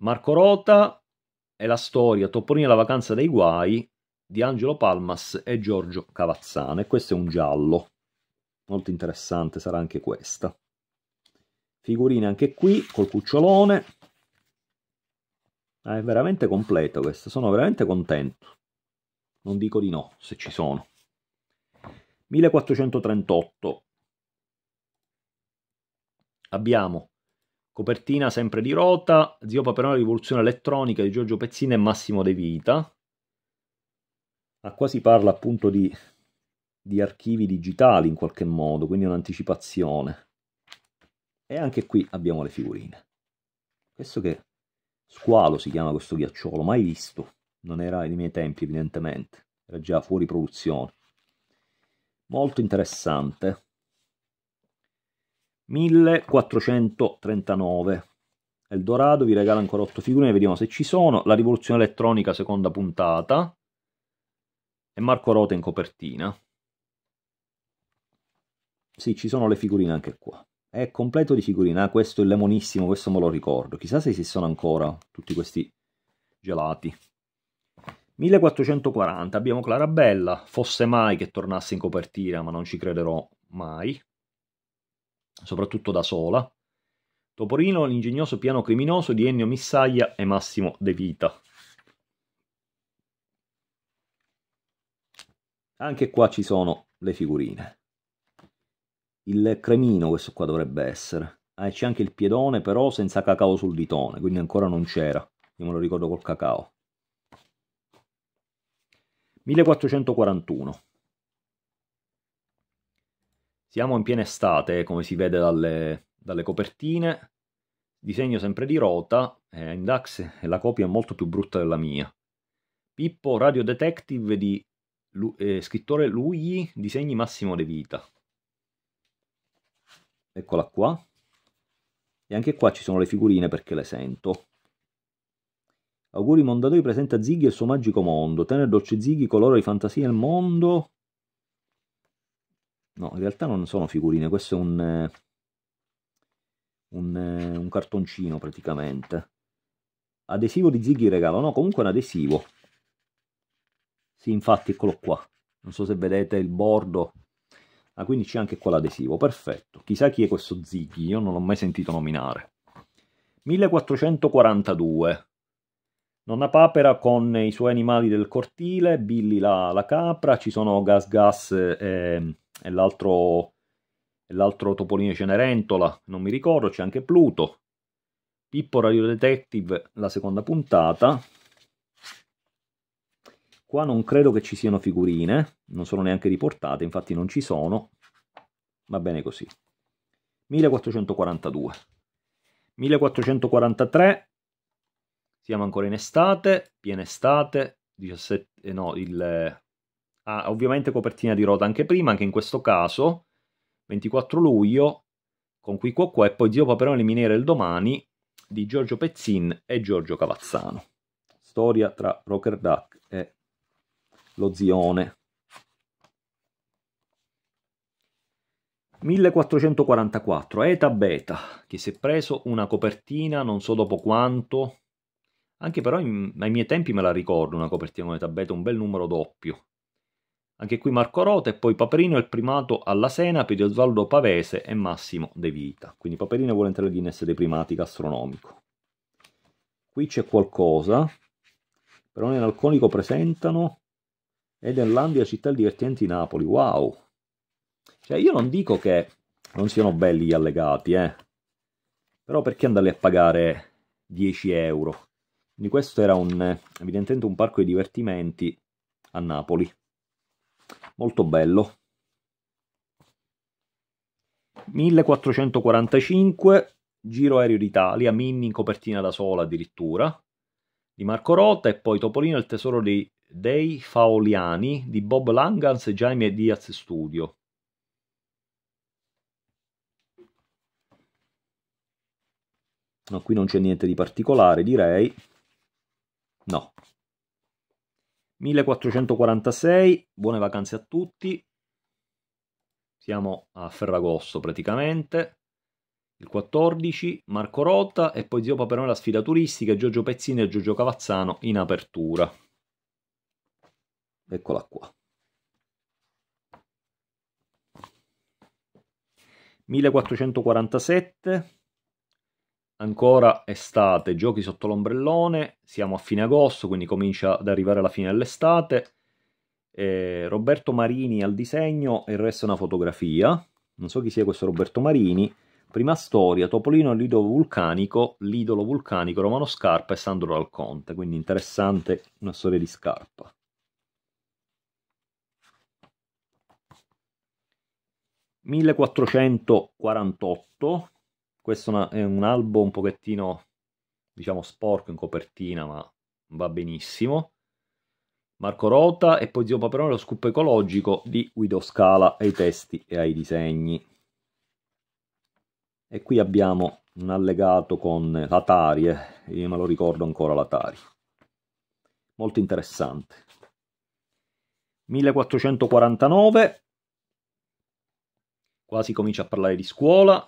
A: Marco Rota è la storia Topolino la vacanza dei guai di Angelo Palmas e Giorgio Cavazzane. Questo è un giallo molto interessante sarà anche questa. Figurine anche qui, col cucciolone. Ah, è veramente completo questo, sono veramente contento. Non dico di no, se ci sono. 1438. Abbiamo copertina sempre di Rota, Zio Paperone Rivoluzione Elettronica di Giorgio Pezzini e Massimo De Vita. a ah, qua si parla appunto di di archivi digitali in qualche modo, quindi un'anticipazione. E anche qui abbiamo le figurine. Questo che squalo si chiama questo ghiacciolo, mai visto. Non era nei miei tempi evidentemente, era già fuori produzione. Molto interessante. 1439. Eldorado vi regala ancora otto figurine, vediamo se ci sono. La rivoluzione elettronica, seconda puntata. E Marco Rota in copertina. Sì, ci sono le figurine anche qua. È completo di figurine. Ah, questo è il lemonissimo, questo me lo ricordo. Chissà se ci sono ancora tutti questi gelati. 1440, abbiamo Clarabella. Fosse mai che tornasse in copertina, ma non ci crederò mai. Soprattutto da sola. Toporino, l'ingegnoso piano criminoso di Ennio Missaglia e Massimo De Vita. Anche qua ci sono le figurine. Il cremino questo qua dovrebbe essere. Ah, c'è anche il piedone però senza cacao sul ditone, quindi ancora non c'era. Io me lo ricordo col cacao. 1441. Siamo in piena estate, eh, come si vede dalle, dalle copertine. Disegno sempre di rota, eh, in DAX eh, la copia è molto più brutta della mia. Pippo, radio detective di eh, scrittore Luigi, disegni Massimo De Vita eccola qua e anche qua ci sono le figurine perché le sento auguri Mondadori presenta Ziggy e il suo magico mondo tenere dolce Ziggy coloro di fantasia e il mondo no in realtà non sono figurine questo è un eh, un, eh, un cartoncino praticamente adesivo di Ziggy regalo no comunque un adesivo sì infatti eccolo qua non so se vedete il bordo Ah, quindi c'è anche qua l'adesivo, perfetto. Chissà chi è questo Ziggy, io non l'ho mai sentito nominare. 1442. Nonna Papera con i suoi animali del cortile, Billy la, la capra, ci sono Gas Gas e, e l'altro Topolino Cenerentola, non mi ricordo, c'è anche Pluto. Pippo Radio Detective, la seconda puntata, Qua non credo che ci siano figurine, non sono neanche riportate, infatti non ci sono. Va bene così. 1442. 1443, siamo ancora in estate, piena estate, 17, eh, no, il, eh, ah, ovviamente copertina di rota anche prima, anche in questo caso, 24 luglio, con qui qua qua, e poi Zio Paperone Miniere il domani, di Giorgio Pezzin e Giorgio Cavazzano. Storia tra Rocker Duck lo zione. 1444, Eta Beta, che si è preso una copertina, non so dopo quanto, anche però in, ai miei tempi me la ricordo una copertina con Eta Beta, un bel numero doppio. Anche qui Marco Rota e poi Paperino è il primato alla Senape di Osvaldo Pavese e Massimo De Vita. Quindi Paperino vuole entrare in Guinness dei primati gastronomico. Qui c'è qualcosa, però nell'alconico presentano ed è l'ambia città divertenti Napoli, wow! Cioè io non dico che non siano belli gli allegati, eh? Però perché andarli a pagare 10 euro? Quindi questo era un, evidentemente un parco di divertimenti a Napoli. Molto bello. 1445, Giro Aereo d'Italia, Mimmi in copertina da sola addirittura, di Marco Rota e poi Topolino il tesoro di dei Faoliani di Bob Langans e Jaime Diaz Studio. No, qui non c'è niente di particolare, direi. No. 1446, buone vacanze a tutti. Siamo a Ferragosto praticamente. Il 14, Marco Rotta e poi Zio Paperone la sfida turistica, Giorgio Pezzini e Giorgio Cavazzano in apertura eccola qua 1447 ancora estate giochi sotto l'ombrellone siamo a fine agosto quindi comincia ad arrivare la fine dell'estate eh, Roberto Marini al disegno e il resto è una fotografia non so chi sia questo Roberto Marini prima storia Topolino e l'idolo vulcanico l'idolo vulcanico Romano Scarpa e Sandro Alconte quindi interessante una storia di Scarpa 1448, questo è un albo un pochettino, diciamo, sporco in copertina, ma va benissimo. Marco Rota e poi Zio Paperone lo scoop ecologico di Guido Scala ai testi e ai disegni. E qui abbiamo un allegato con la Tarie, eh. io me lo ricordo ancora la Molto interessante. 1449 Qua si comincia a parlare di scuola,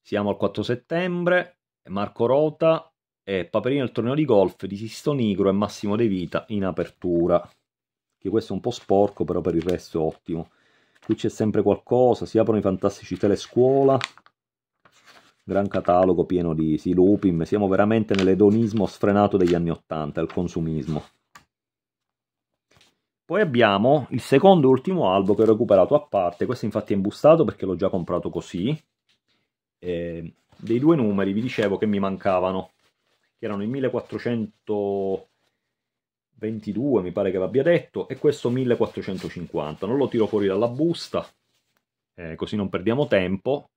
A: siamo al 4 settembre, Marco Rota e Paperino al torneo di golf di Sisto Nigro e Massimo De Vita in apertura. Che questo è un po' sporco, però per il resto è ottimo. Qui c'è sempre qualcosa, si aprono i fantastici telescuola, gran catalogo pieno di silupim, siamo veramente nell'edonismo sfrenato degli anni Ottanta, il consumismo. Poi abbiamo il secondo e ultimo albo che ho recuperato a parte, questo infatti è imbustato perché l'ho già comprato così, eh, dei due numeri vi dicevo che mi mancavano, che erano il 1422 mi pare che l'abbia detto e questo 1450, non lo tiro fuori dalla busta eh, così non perdiamo tempo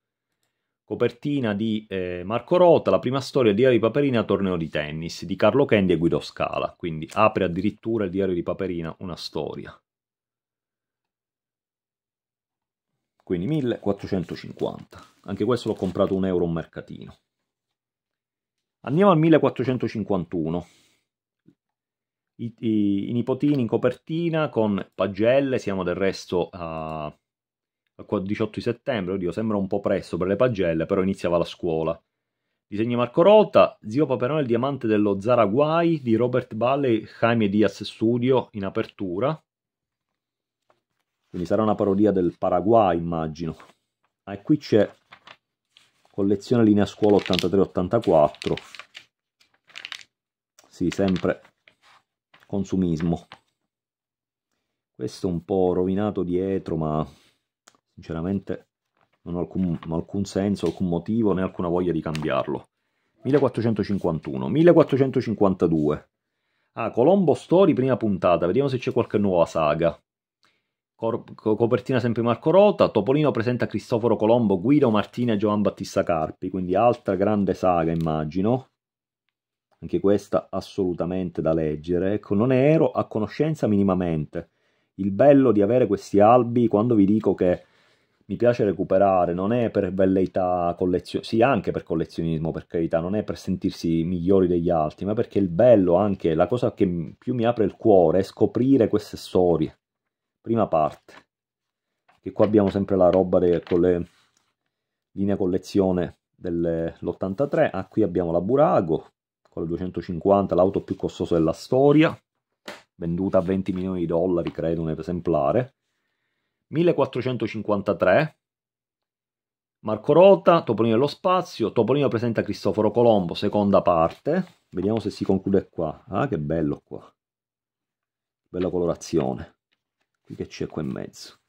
A: Copertina di eh, Marco Rota, la prima storia, il diario di Paperina, torneo di tennis, di Carlo Kendi e Guido Scala. Quindi apre addirittura il diario di Paperina una storia. Quindi 1450. Anche questo l'ho comprato un euro un mercatino. Andiamo al 1451. I, i, i nipotini in copertina con pagelle, siamo del resto a... Uh, 18 di settembre, oddio, sembra un po' presto per le pagelle, però iniziava la scuola. Disegni Marco Rota, Zio Paperone il diamante dello Zaraguai di Robert Balle Jaime Diaz Studio in apertura. Quindi sarà una parodia del Paraguay, immagino. Ah, e qui c'è collezione linea scuola 83-84. Sì, sempre consumismo. Questo è un po' rovinato dietro, ma Sinceramente non ho alcun, alcun senso, alcun motivo né alcuna voglia di cambiarlo. 1451, 1452. Ah, Colombo Story, prima puntata, vediamo se c'è qualche nuova saga. Cor copertina sempre Marco Rota, Topolino presenta Cristoforo Colombo, Guido Martina e Giovan Battista Carpi, quindi altra grande saga immagino. Anche questa assolutamente da leggere. Ecco, non ero a conoscenza minimamente. Il bello di avere questi albi, quando vi dico che mi piace recuperare, non è per velleità collezionismo, sì anche per collezionismo per carità, non è per sentirsi migliori degli altri, ma perché il bello anche, la cosa che più mi apre il cuore è scoprire queste storie, prima parte, che qua abbiamo sempre la roba de, con le linee collezione dell'83, ah qui abbiamo la Burago, con la 250, l'auto più costosa della storia, venduta a 20 milioni di dollari credo un esemplare, 1453 Marco Rota, Topolino dello spazio, Topolino presenta Cristoforo Colombo, seconda parte. Vediamo se si conclude qua. Ah, che bello qua. Bella colorazione. Qui che c'è qua in mezzo.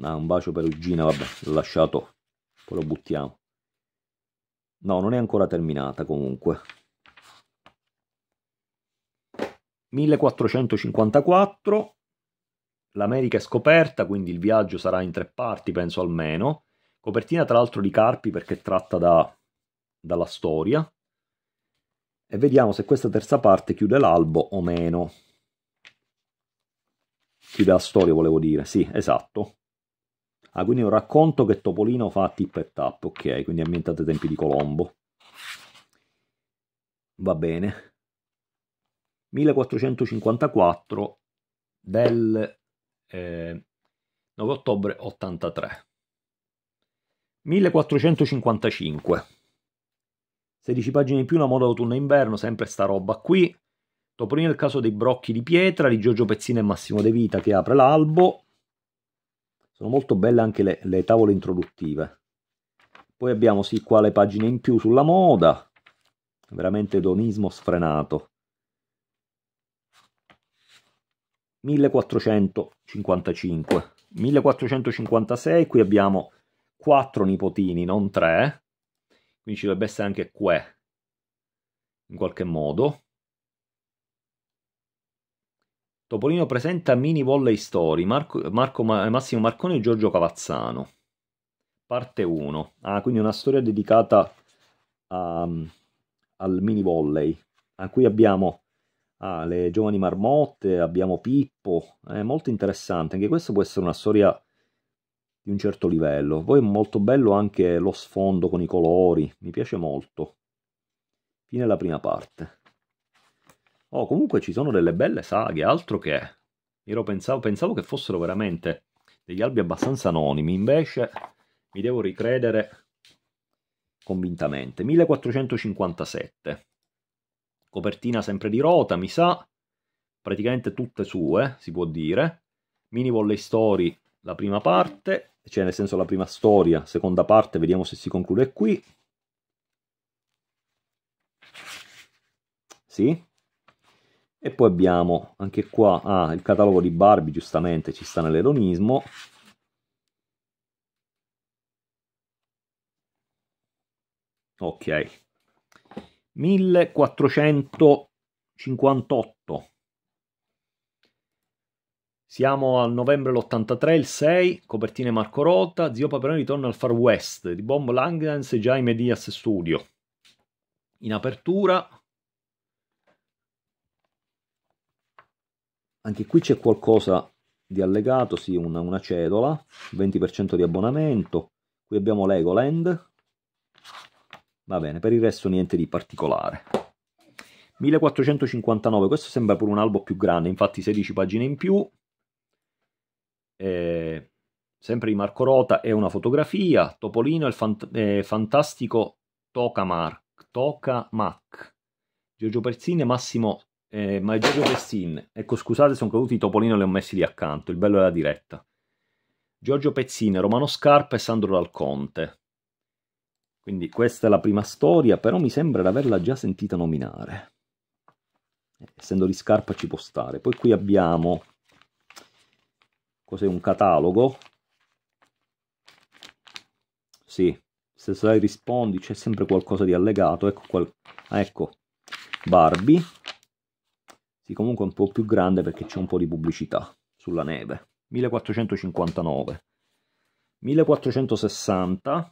A: Ah, un bacio per Ugina, vabbè, l'ho lasciato. Poi lo buttiamo. No, non è ancora terminata comunque. 1454 L'America è scoperta, quindi il viaggio sarà in tre parti, penso almeno. Copertina tra l'altro di Carpi perché tratta da, dalla storia. E vediamo se questa terza parte chiude l'albo o meno. Chiude la storia, volevo dire. Sì, esatto. Ah, quindi un racconto che Topolino fa tip e tap, ok, quindi ambientate ai tempi di Colombo. Va bene. 1454 del eh, 9 ottobre 83. 1455. 16 pagine in più, la moda autunno e inverno, sempre sta roba qui. Topolino il caso dei brocchi di pietra di Giorgio Pezzina e Massimo De Vita che apre l'albo. Sono molto belle anche le, le tavole introduttive. Poi abbiamo sì qua le pagine in più sulla moda, veramente donismo sfrenato. 1455. 1456, qui abbiamo quattro nipotini, non tre, quindi ci dovrebbe essere anche que, in qualche modo. Topolino presenta mini volley story, Marco, Marco, Massimo Marconi e Giorgio Cavazzano. Parte 1. Ah, quindi una storia dedicata a, um, al mini volley, a ah, cui abbiamo Ah, le giovani marmotte, abbiamo Pippo, è molto interessante, anche questa può essere una storia di un certo livello. Poi è molto bello anche lo sfondo con i colori, mi piace molto. Fine la prima parte. Oh, comunque ci sono delle belle saghe, altro che... Io pensavo, pensavo che fossero veramente degli albi abbastanza anonimi, invece mi devo ricredere convintamente. 1457 copertina sempre di rota, mi sa, praticamente tutte sue, si può dire, mini volley story la prima parte, cioè nel senso la prima storia, seconda parte, vediamo se si conclude qui. Sì. E poi abbiamo anche qua ah, il catalogo di Barbie, giustamente ci sta nell'eronismo. Ok. 1458. Siamo al novembre l'83, il 6, copertine Marco Rota, Zio Paperone ritorna al Far West di Bomb Langdance e Jaime Diaz Studio. In apertura, anche qui c'è qualcosa di allegato, sì, una, una cedola, 20% di abbonamento. Qui abbiamo Legoland, Va bene, per il resto niente di particolare. 1459, questo sembra pure un albo più grande, infatti 16 pagine in più. Eh, sempre di Marco Rota è una fotografia, Topolino e il fant eh, fantastico Tokamak, Tokamak, Giorgio Persin e Massimo eh, ma Giorgio Pezzin, ecco scusate sono caduti i Topolino li ho messi lì accanto, il bello della diretta. Giorgio Pezzin, Romano Scarpa e Sandro Dal Conte. Quindi questa è la prima storia, però mi sembra di averla già sentita nominare. Eh, essendo di scarpa ci può stare. Poi qui abbiamo cos'è un catalogo? Sì, se sai rispondi c'è sempre qualcosa di allegato, ecco, qual... ah, ecco Barbie. Sì, comunque è un po' più grande perché c'è un po' di pubblicità sulla neve. 1459. 1460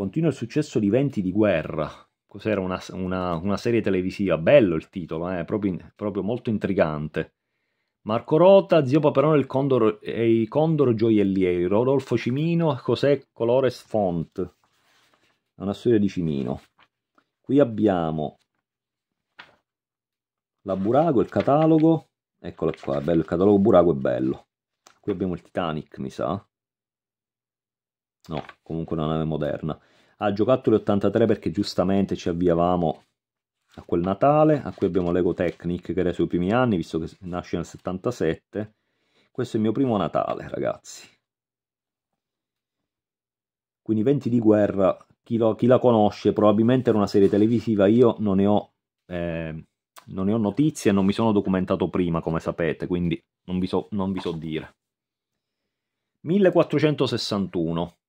A: Continua il successo di Venti di guerra. Cos'era una, una, una serie televisiva? Bello il titolo, eh? proprio, proprio molto intrigante. Marco Rota, Zio Paperone il Condor, e i Condor Gioiellieri, Rodolfo Cimino, José Colores Font. È Una storia di Cimino. Qui abbiamo la Burago, il catalogo. Eccolo qua, bello, il catalogo Burago è bello. Qui abbiamo il Titanic, mi sa. No, comunque una nave moderna. Ha giocattoli 83 perché giustamente ci avviavamo a quel Natale. A cui abbiamo l'Ego Technic che era i suoi primi anni, visto che nasce nel 77. Questo è il mio primo Natale, ragazzi. Quindi Venti di guerra, chi, lo, chi la conosce, probabilmente era una serie televisiva, io non ne ho... Eh, non ne ho notizie, non mi sono documentato prima, come sapete, quindi non vi so, non vi so dire. 1461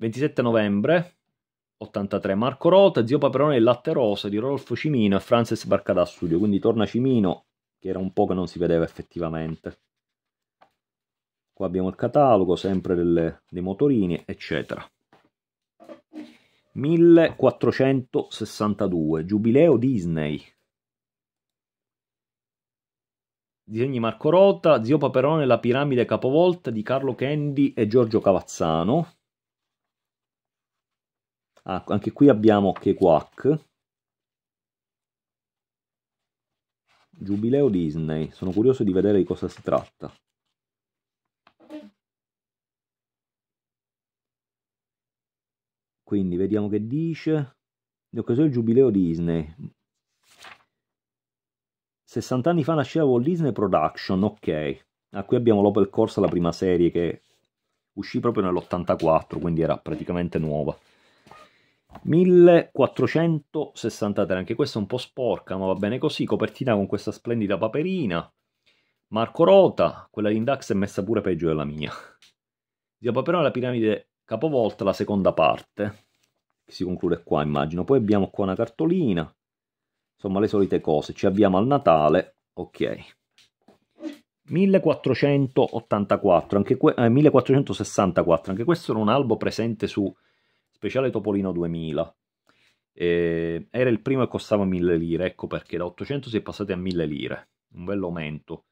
A: 27 novembre 83 Marco Rota, Zio Paperone e Latte Rosa di Rodolfo Cimino e Frances Barcadà Studio, quindi torna Cimino che era un po' che non si vedeva effettivamente. Qua abbiamo il catalogo, sempre delle, dei motorini, eccetera. 1462, Giubileo Disney. Disegni Marco Rota, Zio Paperone e la piramide capovolta di Carlo Kendi e Giorgio Cavazzano. Ah, anche qui abbiamo Kequak. Giubileo Disney. Sono curioso di vedere di cosa si tratta. Quindi vediamo che dice. In occasione del giubileo Disney. 60 anni fa nasceva Walt Disney Production, ok. Ah, qui abbiamo l'Opel Corsa, la prima serie che uscì proprio nell'84, quindi era praticamente nuova. 1463, anche questa è un po' sporca, ma va bene così, copertina con questa splendida paperina. Marco Rota, quella di Indax è messa pure peggio della mia. Zio Paperone, la piramide capovolta, la seconda parte, che si conclude qua immagino. Poi abbiamo qua una cartolina, insomma le solite cose. Ci abbiamo al Natale, ok. 1484, anche eh, 1464, anche questo era un albo presente su speciale Topolino 2000. Eh, era il primo e costava 1000 lire, ecco perché da 800 si è passati a 1000 lire, un bel aumento.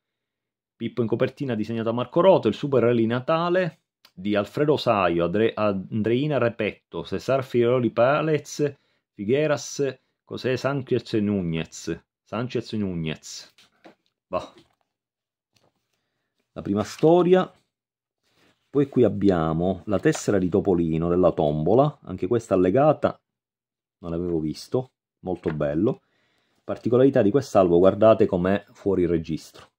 A: Pippo in copertina disegnato da Marco Roto, il Super Rally Natale di Alfredo Saio, Adre- Andreina Repetto, Cesar Fioroli Palez, Figueras, José Sanchez Nunez. Sanchez Nunez. Va. La prima storia poi qui abbiamo la tessera di Topolino della tombola, anche questa allegata, non l'avevo visto, molto bello. Particolarità di quest'albo, guardate com'è fuori registro.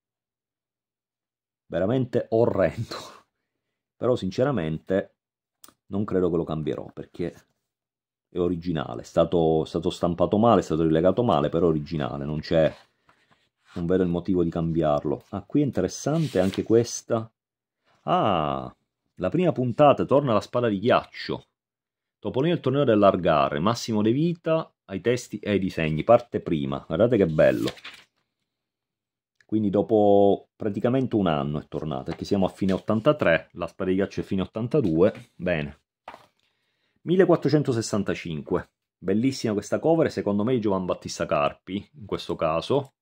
A: Veramente orrendo. Però sinceramente non credo che lo cambierò perché è originale, è stato, è stato stampato male, è stato rilegato male, però è originale, non c'è non vedo il motivo di cambiarlo. Ah, qui è interessante anche questa. Ah, la prima puntata torna la spada di ghiaccio. Topolino il torneo dell'Argare, Massimo De Vita ai testi e ai disegni, parte prima. Guardate che bello. Quindi dopo praticamente un anno è tornata, perché siamo a fine 83, la spada di ghiaccio è fine 82, bene. 1465. Bellissima questa cover, secondo me di Giovan Battista Carpi, in questo caso.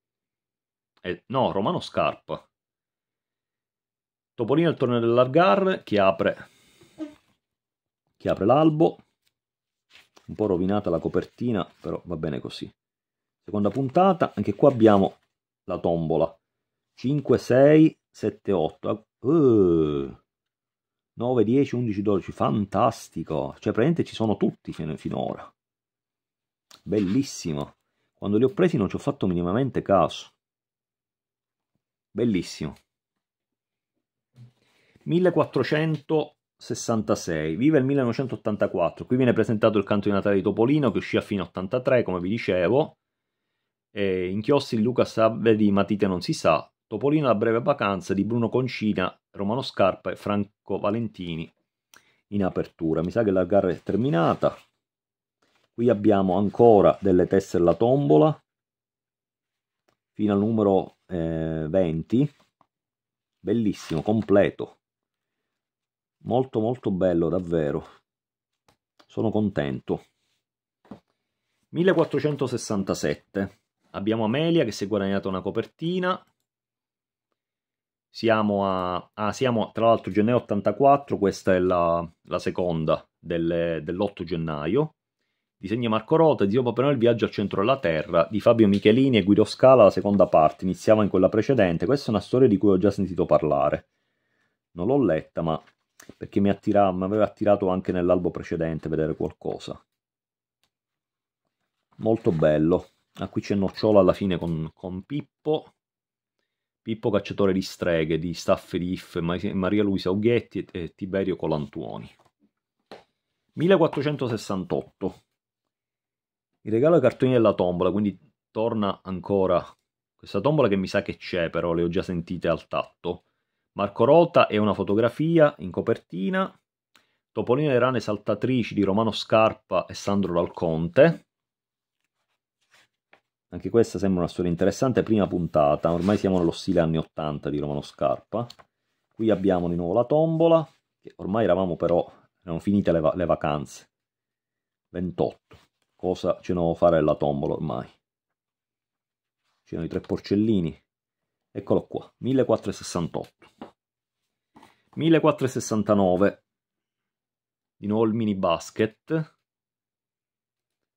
A: Eh, no, Romano Scarpa. Topolino il torneo dell'Algar che apre, apre l'albo. Un po' rovinata la copertina, però va bene così. Seconda puntata, anche qua abbiamo la tombola. 5, 6, 7, 8. Uh, 9, 10, 11, 12. Fantastico. Cioè praticamente ci sono tutti finora. Bellissimo. Quando li ho presi non ci ho fatto minimamente caso. Bellissimo. 1466, vive il 1984, qui viene presentato il canto di Natale di Topolino che uscì a fine 83 come vi dicevo, e Inchiostri Luca Sabbe di Matite non si sa, Topolino la breve vacanza di Bruno Concina, Romano Scarpa e Franco Valentini in apertura, mi sa che la gara è terminata, qui abbiamo ancora delle teste alla tombola fino al numero eh, 20 bellissimo, completo molto molto bello davvero sono contento 1467 abbiamo Amelia che si è guadagnata una copertina siamo a ah, siamo tra l'altro gennaio 84 questa è la, la seconda del, dell'8 gennaio disegna Marco Rota zio Paperone Noel viaggio al centro della terra di Fabio Michelini e Guido Scala la seconda parte iniziava in quella precedente questa è una storia di cui ho già sentito parlare non l'ho letta ma perché mi, attira, mi aveva attirato anche nell'albo precedente vedere qualcosa. Molto bello. Ah, qui c'è Nocciola alla fine con, con Pippo. Pippo cacciatore di streghe di Stafferi If, Maria Luisa Ughetti e, e Tiberio Colantuoni. 1468. Il regalo ai cartoni della tombola, quindi torna ancora questa tombola che mi sa che c'è, però le ho già sentite al tatto. Marco Rota e una fotografia in copertina, Topolino e le rane saltatrici di Romano Scarpa e Sandro Dalconte. Anche questa sembra una storia interessante, prima puntata, ormai siamo nello stile anni 80 di Romano Scarpa. Qui abbiamo di nuovo la tombola, che ormai eravamo però, erano finite le, va le vacanze. 28. Cosa ce ne devo fare della tombola ormai? C'erano i tre porcellini, Eccolo qua, 1468. 1469, di nuovo il mini basket.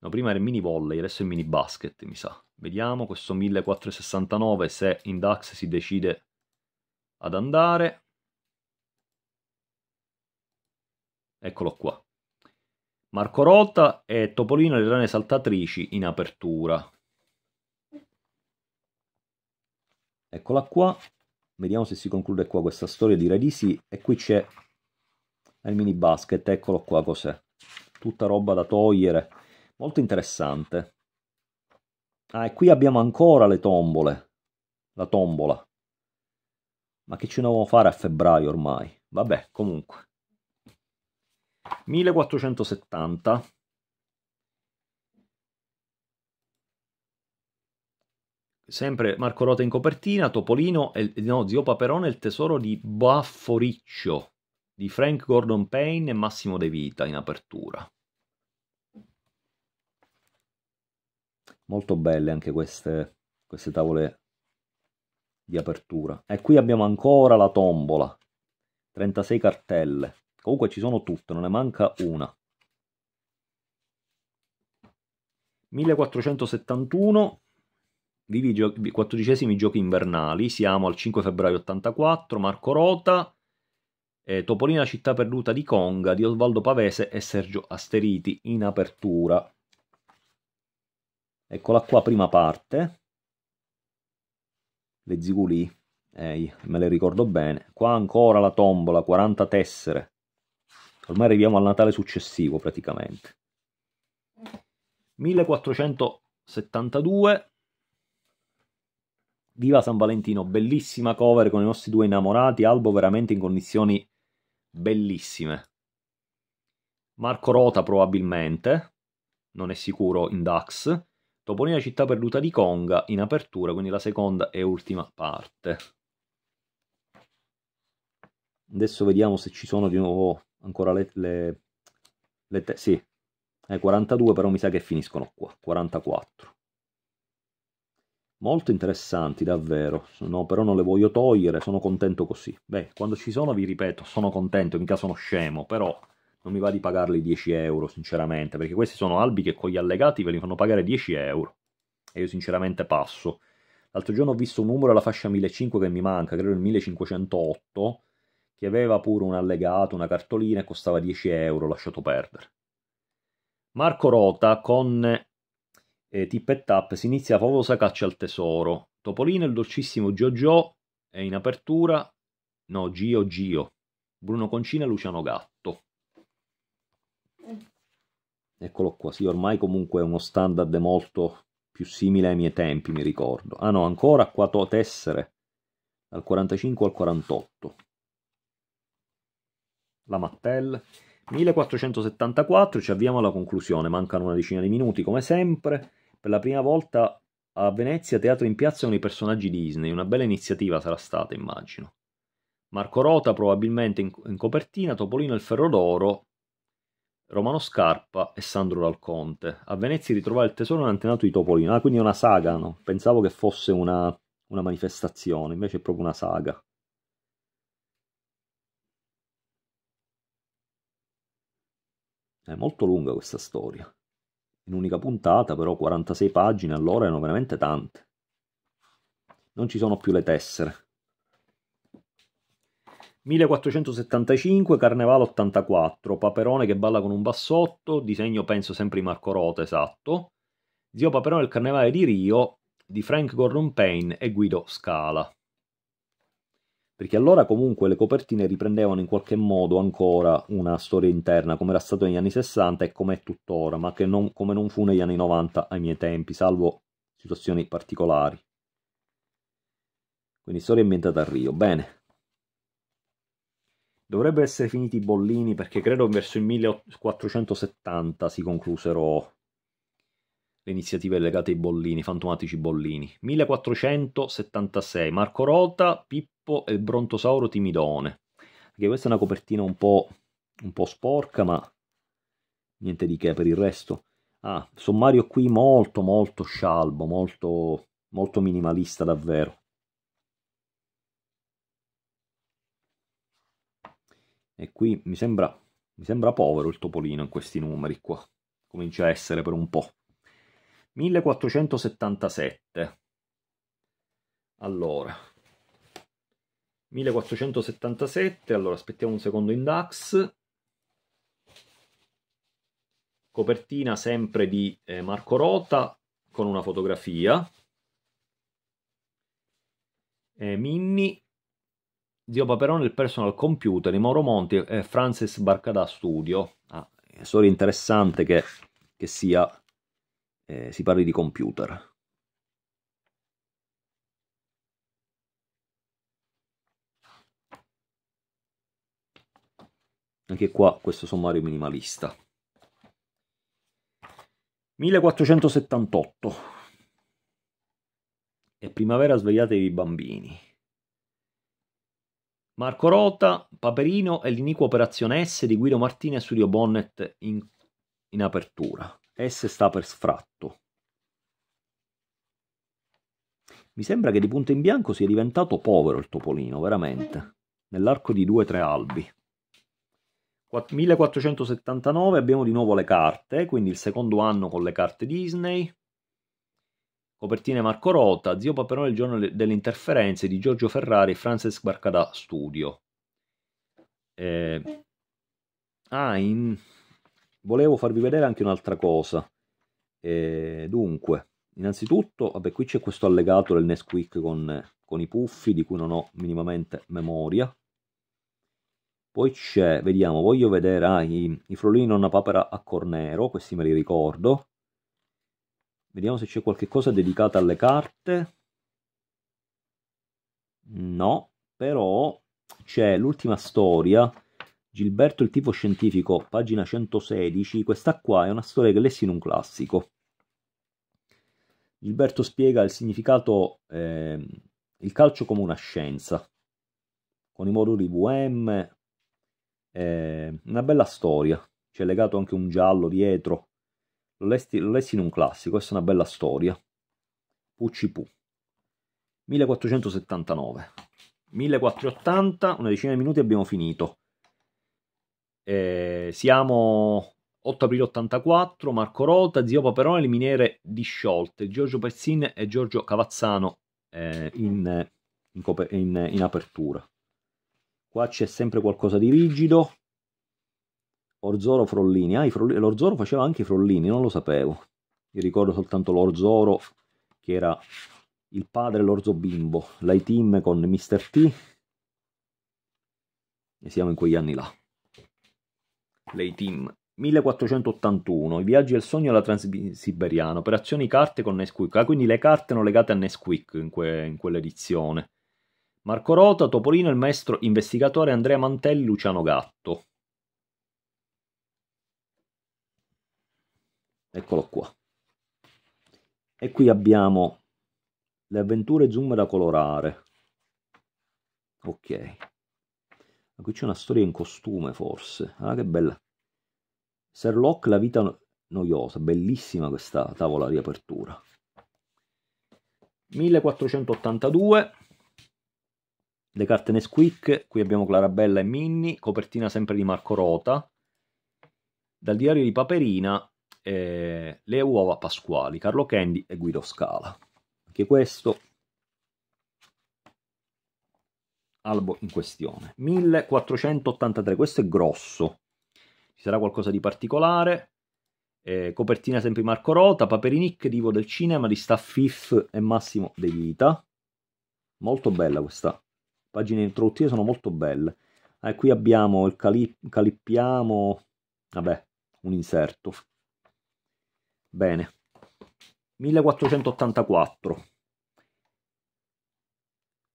A: No, prima era il mini volley, adesso è il mini basket, mi sa. Vediamo questo 1469 se in DAX si decide ad andare. Eccolo qua. Marco Rota e Topolino le rane saltatrici in apertura. Eccola qua, vediamo se si conclude qua questa storia, direi di sì, e qui c'è il mini basket, eccolo qua cos'è, tutta roba da togliere, molto interessante. Ah, e qui abbiamo ancora le tombole, la tombola. Ma che ce ne devo fare a febbraio ormai? Vabbè, comunque. 1470 sempre Marco Rota in copertina, Topolino, e, no, Zio Paperone, il tesoro di Bafforiccio, di Frank Gordon Payne e Massimo De Vita in apertura. Molto belle anche queste, queste tavole di apertura. E qui abbiamo ancora la tombola, 36 cartelle. Comunque ci sono tutte, non ne manca una. 1471 Vivi i gio- 14 giochi invernali, siamo al 5 febbraio 84, Marco Rota, eh, Topolina città perduta di Conga di Osvaldo Pavese e Sergio Asteriti in apertura. Eccola qua, prima parte. Le ziguli, eh, me le ricordo bene. Qua ancora la tombola, 40 tessere. Ormai arriviamo al Natale successivo praticamente. 1472 Viva San Valentino, bellissima cover con i nostri due innamorati, Albo veramente in condizioni bellissime. Marco Rota probabilmente, non è sicuro in Dax. Topolina città perduta di Conga in apertura, quindi la seconda e ultima parte. Adesso vediamo se ci sono di nuovo ancora le... le, le sì, eh, 42 però mi sa che finiscono qua, 44 molto interessanti davvero, no, però non le voglio togliere, sono contento così. Beh, quando ci sono vi ripeto, sono contento, mica sono scemo, però non mi va di pagarli 10 euro sinceramente, perché questi sono albi che con gli allegati ve li fanno pagare 10 euro, e io sinceramente passo. L'altro giorno ho visto un numero alla fascia 1500 che mi manca, credo il 1508, che aveva pure un allegato, una cartolina e costava 10 euro, lasciato perdere. Marco Rota con eh, tip e tap si inizia la favolosa caccia al tesoro. Topolino e il dolcissimo Giorgio è in apertura, no, Gio Gio, Bruno Concina e Luciano Gatto. Eccolo qua, sì, ormai comunque è uno standard molto più simile ai miei tempi, mi ricordo. Ah no, ancora quattro tessere, dal 45 al 48. La Mattel. 1474, ci avviamo alla conclusione, mancano una decina di minuti come sempre. Per la prima volta a Venezia teatro in piazza con i personaggi Disney, una bella iniziativa sarà stata, immagino. Marco Rota probabilmente in, in copertina, Topolino il Ferro d'Oro, Romano Scarpa e Sandro Dal Conte. A Venezia ritrovare il tesoro un antenato di Topolino, ah, quindi è una saga, no? Pensavo che fosse una, una manifestazione, invece è proprio una saga. È molto lunga questa storia in un'unica puntata, però 46 pagine all'ora erano veramente tante. Non ci sono più le tessere. 1475, Carnevale 84, Paperone che balla con un bassotto, disegno penso sempre di Marco Rota, esatto. Zio Paperone il Carnevale di Rio di Frank Gordon Payne e Guido Scala perché allora comunque le copertine riprendevano in qualche modo ancora una storia interna, come era stato negli anni 60 e come è tuttora, ma che non, come non fu negli anni 90 ai miei tempi, salvo situazioni particolari. Quindi storia ambientata a Rio, bene. Dovrebbero essere finiti i bollini perché credo verso il 1470 si conclusero le iniziative legate ai bollini, fantomatici bollini. 1476, Marco Rota, Pippo e il Brontosauro Timidone. Anche questa è una copertina un po', un po' sporca, ma niente di che per il resto. Ah, sommario qui molto molto scialbo, molto, molto minimalista davvero. E qui mi sembra, mi sembra povero il topolino in questi numeri qua. Comincia a essere per un po'. 1477. Allora, 1477, allora aspettiamo un secondo in DAX. Copertina sempre di eh, Marco Rota con una fotografia. Eh, Minni, Zio Paperone, il personal computer di Mauro Monti e eh, Francis Barcadà Studio. Ah, è solo interessante che, che sia eh, si parli di computer. Anche qua questo sommario minimalista. 1478. È primavera, svegliatevi i bambini. Marco Rota, Paperino e l'iniqua operazione S di Guido Martini e Studio Bonnet in, in apertura. S sta per sfratto. Mi sembra che di punto in bianco sia diventato povero il topolino, veramente, nell'arco di 2-3 albi. 1479 abbiamo di nuovo le carte, quindi il secondo anno con le carte Disney. Copertine Marco Rota, Zio Paperone il giorno delle interferenze di Giorgio Ferrari, Frances Barcada Studio. Eh, ah, in, volevo farvi vedere anche un'altra cosa. E eh, dunque, innanzitutto, vabbè, qui c'è questo allegato del Nesquik con, con i puffi, di cui non ho minimamente memoria. Poi c'è, vediamo, voglio vedere, ah, i, i frolini nonna papera a cornero, questi me li ricordo. Vediamo se c'è qualche cosa dedicata alle carte. No, però c'è l'ultima storia Gilberto il tifo scientifico, pagina 116, questa qua è una storia che lessi in un classico. Gilberto spiega il significato, eh, il calcio come una scienza, con i moduli VM, eh, una bella storia, c'è legato anche un giallo dietro, lo lessi, lo lessi in un classico, questa è una bella storia. Puccipu, 1479. 1480, una decina di minuti abbiamo finito. Eh, siamo 8 aprile 84, Marco Rota, Zio Paperone, le miniere disciolte, Giorgio Pezzin e Giorgio Cavazzano eh, in, in, in, in apertura. Qua c'è sempre qualcosa di rigido. Orzoro Frollini. Ah, Frollini, l'Orzoro faceva anche i Frollini, non lo sapevo. Io ricordo soltanto l'Orzoro, che era il padre l'Orzo Bimbo, l'I-Team con Mr. T. E siamo in quegli anni là team 1481, i viaggi del sogno alla Transiberiana, operazioni carte con Nesquik, ah, quindi le carte erano legate a Nesquik in, que, in quell'edizione. Marco Rota, Topolino, il maestro investigatore Andrea Mantelli, Luciano Gatto. Eccolo qua. E qui abbiamo le avventure zoom da colorare. Ok. Ma qui c'è una storia in costume, forse. Ah, che bella. Sherlock, la vita noiosa. Bellissima questa tavola di apertura. 1482. Le carte Nesquik. Qui abbiamo Clarabella e Minnie. Copertina sempre di Marco Rota. Dal diario di Paperina, eh, le uova pasquali. Carlo Candy e Guido Scala. Anche questo albo in questione. 1483, questo è grosso, ci sarà qualcosa di particolare. Eh, copertina sempre Marco Rota, Paperinic, Divo del Cinema, di Staffif e Massimo De Vita. Molto bella questa. Pagine introduttive sono molto belle. Eh, qui abbiamo il cali- calippiamo, vabbè, un inserto. Bene. 1484.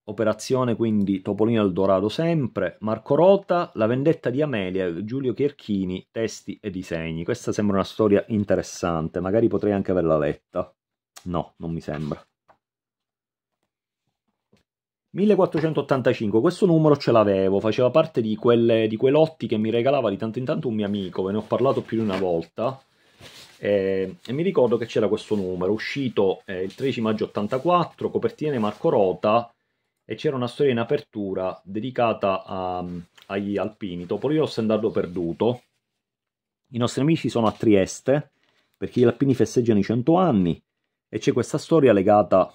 A: Operazione quindi Topolino Eldorado sempre, Marco Rota, La vendetta di Amelia, Giulio Chierchini, testi e disegni. Questa sembra una storia interessante, magari potrei anche averla letta. No, non mi sembra. 1485, questo numero ce l'avevo, faceva parte di, quelle, di, quei lotti che mi regalava di tanto in tanto un mio amico, ve ne ho parlato più di una volta, e, eh, e mi ricordo che c'era questo numero, uscito eh, il 13 maggio 84, copertina di Marco Rota, e c'era una storia in apertura dedicata a, agli alpini. Topolios è andato perduto. I nostri amici sono a Trieste perché gli alpini festeggiano i 100 anni e c'è questa storia legata,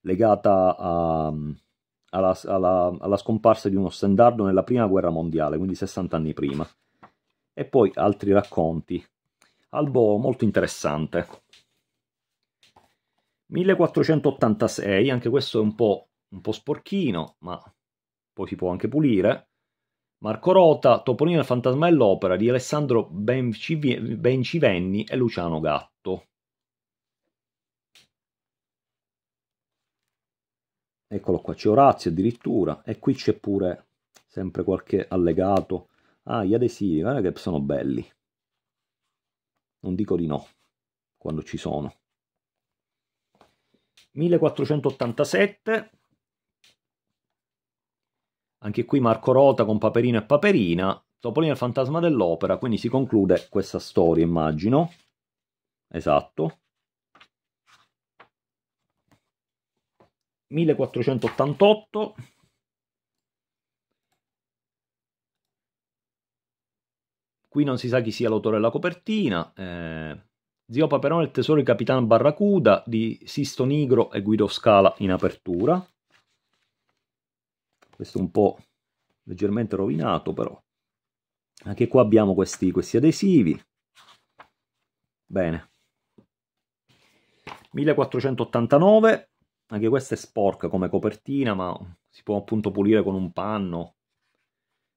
A: legata a, alla, alla, alla, scomparsa di uno stendardo nella prima guerra mondiale, quindi 60 anni prima. E poi altri racconti. Albo molto interessante. 1486, anche questo è un po' un po' sporchino, ma poi si può anche pulire. Marco Rota, Topolino il fantasma e l'opera di Alessandro Bencivenni e Luciano Gatto. Eccolo qua, c'è Orazio addirittura e qui c'è pure sempre qualche allegato. Ah, gli adesivi, guarda che sono belli. Non dico di no quando ci sono. 1487 anche qui Marco Rota con Paperino e Paperina. Topolino è il fantasma dell'opera, quindi si conclude questa storia, immagino. Esatto. 1488. Qui non si sa chi sia l'autore della copertina. Eh, Zio Paperone, il tesoro di Capitan Barracuda di Sisto Nigro e Guido Scala in apertura questo è un po' leggermente rovinato però anche qua abbiamo questi, questi adesivi bene 1489 anche questa è sporca come copertina ma si può appunto pulire con un panno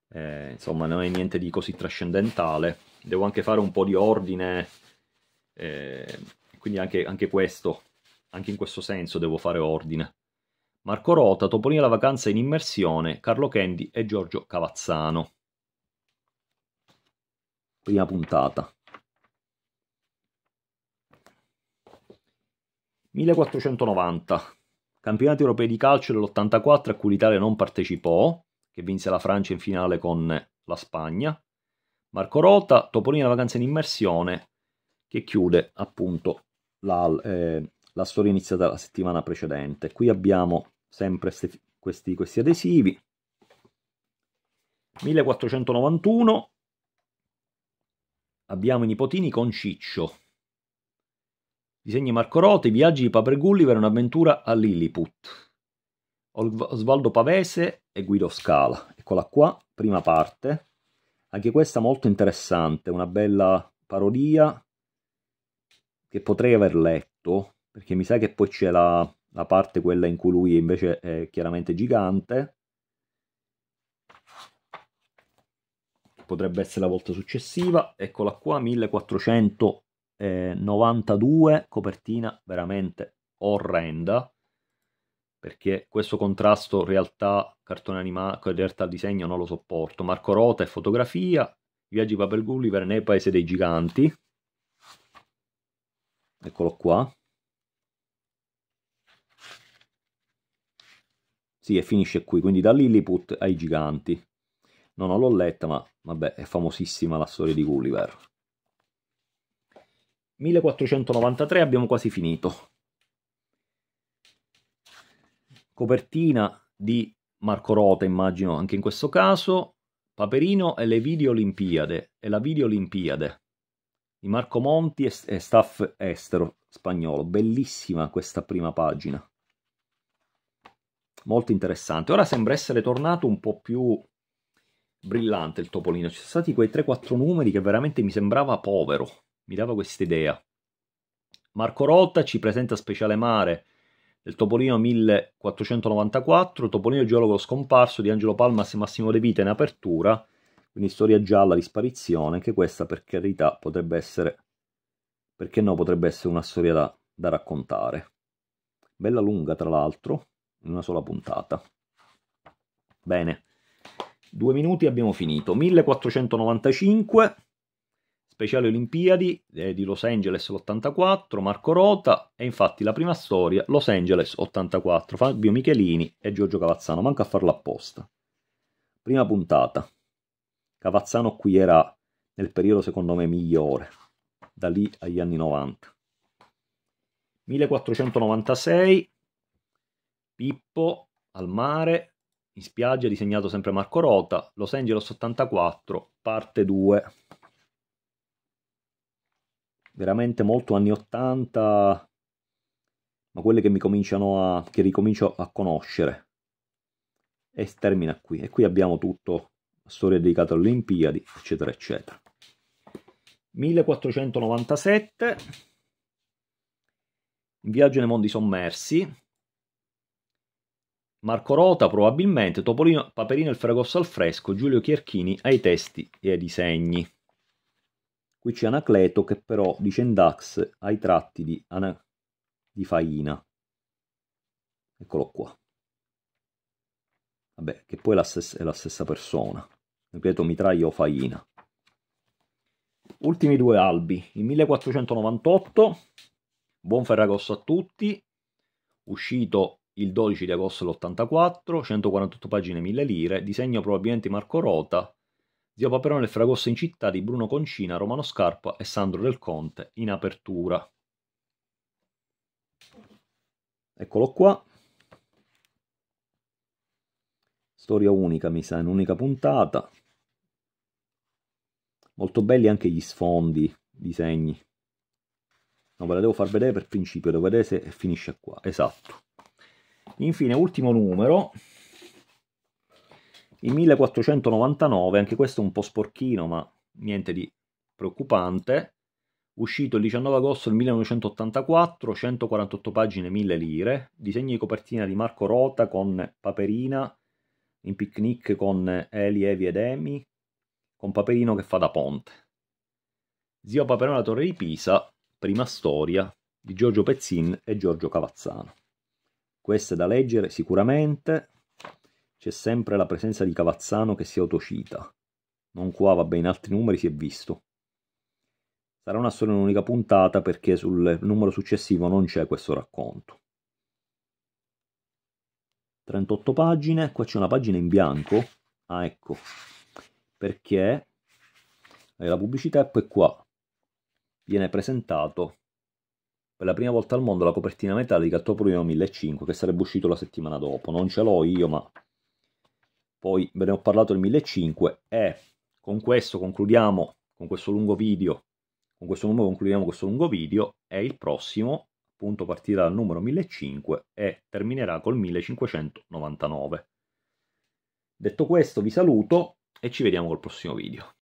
A: eh, insomma non è niente di così trascendentale devo anche fare un po' di ordine eh, quindi anche, anche questo anche in questo senso devo fare ordine Marco Rota, Topolino la vacanza in immersione, Carlo Kendi e Giorgio Cavazzano. Prima puntata. 1490. Campionati europei di calcio dell'84 a cui l'Italia non partecipò, che vinse la Francia in finale con la Spagna. Marco Rota, Topolino la vacanza in immersione, che chiude appunto la, eh, la storia iniziata la settimana precedente. Qui abbiamo sempre questi, questi adesivi. 1491 abbiamo i nipotini con Ciccio. Disegni Marco Rote, i viaggi di Papergulli per un'avventura a Lilliput. Osvaldo Pavese e Guido Scala. Eccola qua, prima parte. Anche questa molto interessante, una bella parodia che potrei aver letto, perché mi sa che poi c'è la la parte quella in cui lui invece è chiaramente gigante. Potrebbe essere la volta successiva, eccola qua, 1492, copertina veramente orrenda, perché questo contrasto realtà cartone animato, realtà disegno non lo sopporto. Marco Rota e fotografia, Viaggi Babel Gulliver nei Paese dei Giganti, eccolo qua, Sì, e finisce qui, quindi da Lilliput ai giganti. No, non l'ho letta, ma vabbè, è famosissima la storia di Gulliver. 1493 abbiamo quasi finito. Copertina di Marco Rota, immagino, anche in questo caso. Paperino e le video olimpiade. E la video olimpiade di Marco Monti e staff estero spagnolo. Bellissima questa prima pagina molto interessante. Ora sembra essere tornato un po' più brillante il Topolino. Ci sono stati quei 3-4 numeri che veramente mi sembrava povero, mi dava questa idea. Marco Rotta ci presenta Speciale Mare del Topolino 1494, Topolino geologo scomparso di Angelo Palmas e Massimo De Vita in apertura, quindi storia gialla di sparizione, anche questa per carità potrebbe essere, perché no, potrebbe essere una storia da, da raccontare. Bella lunga tra l'altro, in una sola puntata. Bene, due minuti abbiamo finito. 1495, speciale Olimpiadi eh, di Los Angeles l'84, Marco Rota, e infatti la prima storia, Los Angeles 84, Fabio Michelini e Giorgio Cavazzano, manca a farla apposta. Prima puntata. Cavazzano qui era nel periodo secondo me migliore, da lì agli anni 90. 1496, Pippo al mare, in spiaggia, disegnato sempre Marco Rota, Los Angeles 84, parte 2. Veramente molto anni 80, ma quelle che mi cominciano a, che ricomincio a conoscere. E termina qui. E qui abbiamo tutto, la storia dedicata alle Olimpiadi, eccetera, eccetera. 1497, in viaggio nei mondi sommersi, Marco Rota probabilmente, Topolino, Paperino il Fragosso al fresco, Giulio Chierchini ai testi e ai disegni. Qui c'è Anacleto che però dice in Dax ai tratti di, Ana... di Faina. Eccolo qua. Vabbè, che poi è la, stessa, è la stessa persona. Anacleto Mitraio Faina. Ultimi due albi. Il 1498, buon Ferragosto a tutti, uscito il 12 di agosto dell'84, 148 pagine, 1000 lire, disegno probabilmente Marco Rota, Zio Paperone e Fragosto in città di Bruno Concina, Romano Scarpa e Sandro Del Conte in apertura. Eccolo qua. Storia unica, mi sa, in un'unica puntata. Molto belli anche gli sfondi, disegni. Non ve la devo far vedere per principio, devo vedere se finisce qua. Esatto. Infine, ultimo numero, il 1499, anche questo è un po' sporchino, ma niente di preoccupante. Uscito il 19 agosto del 1984, 148 pagine, 1000 lire. Disegni di copertina di Marco Rota con Paperina, in picnic con Eli, Evi ed Emi, con Paperino che fa da ponte. Zio Paperino alla Torre di Pisa, prima storia di Giorgio Pezzin e Giorgio Cavazzano. Questa è da leggere sicuramente. C'è sempre la presenza di Cavazzano che si autocita. Non qua, vabbè, in altri numeri si è visto. Sarà una storia un'unica puntata perché sul numero successivo non c'è questo racconto. 38 pagine, qua c'è una pagina in bianco. Ah, ecco, perché la pubblicità ecco, è poi qua. Viene presentato per la prima volta al mondo la copertina metallica al Topolino 1005 che sarebbe uscito la settimana dopo. Non ce l'ho io, ma poi ve ne ho parlato il 1005 e con questo concludiamo con questo lungo video. Con questo numero concludiamo questo lungo video e il prossimo appunto partirà dal numero 1005 e terminerà col 1599. Detto questo vi saluto e ci vediamo col prossimo video.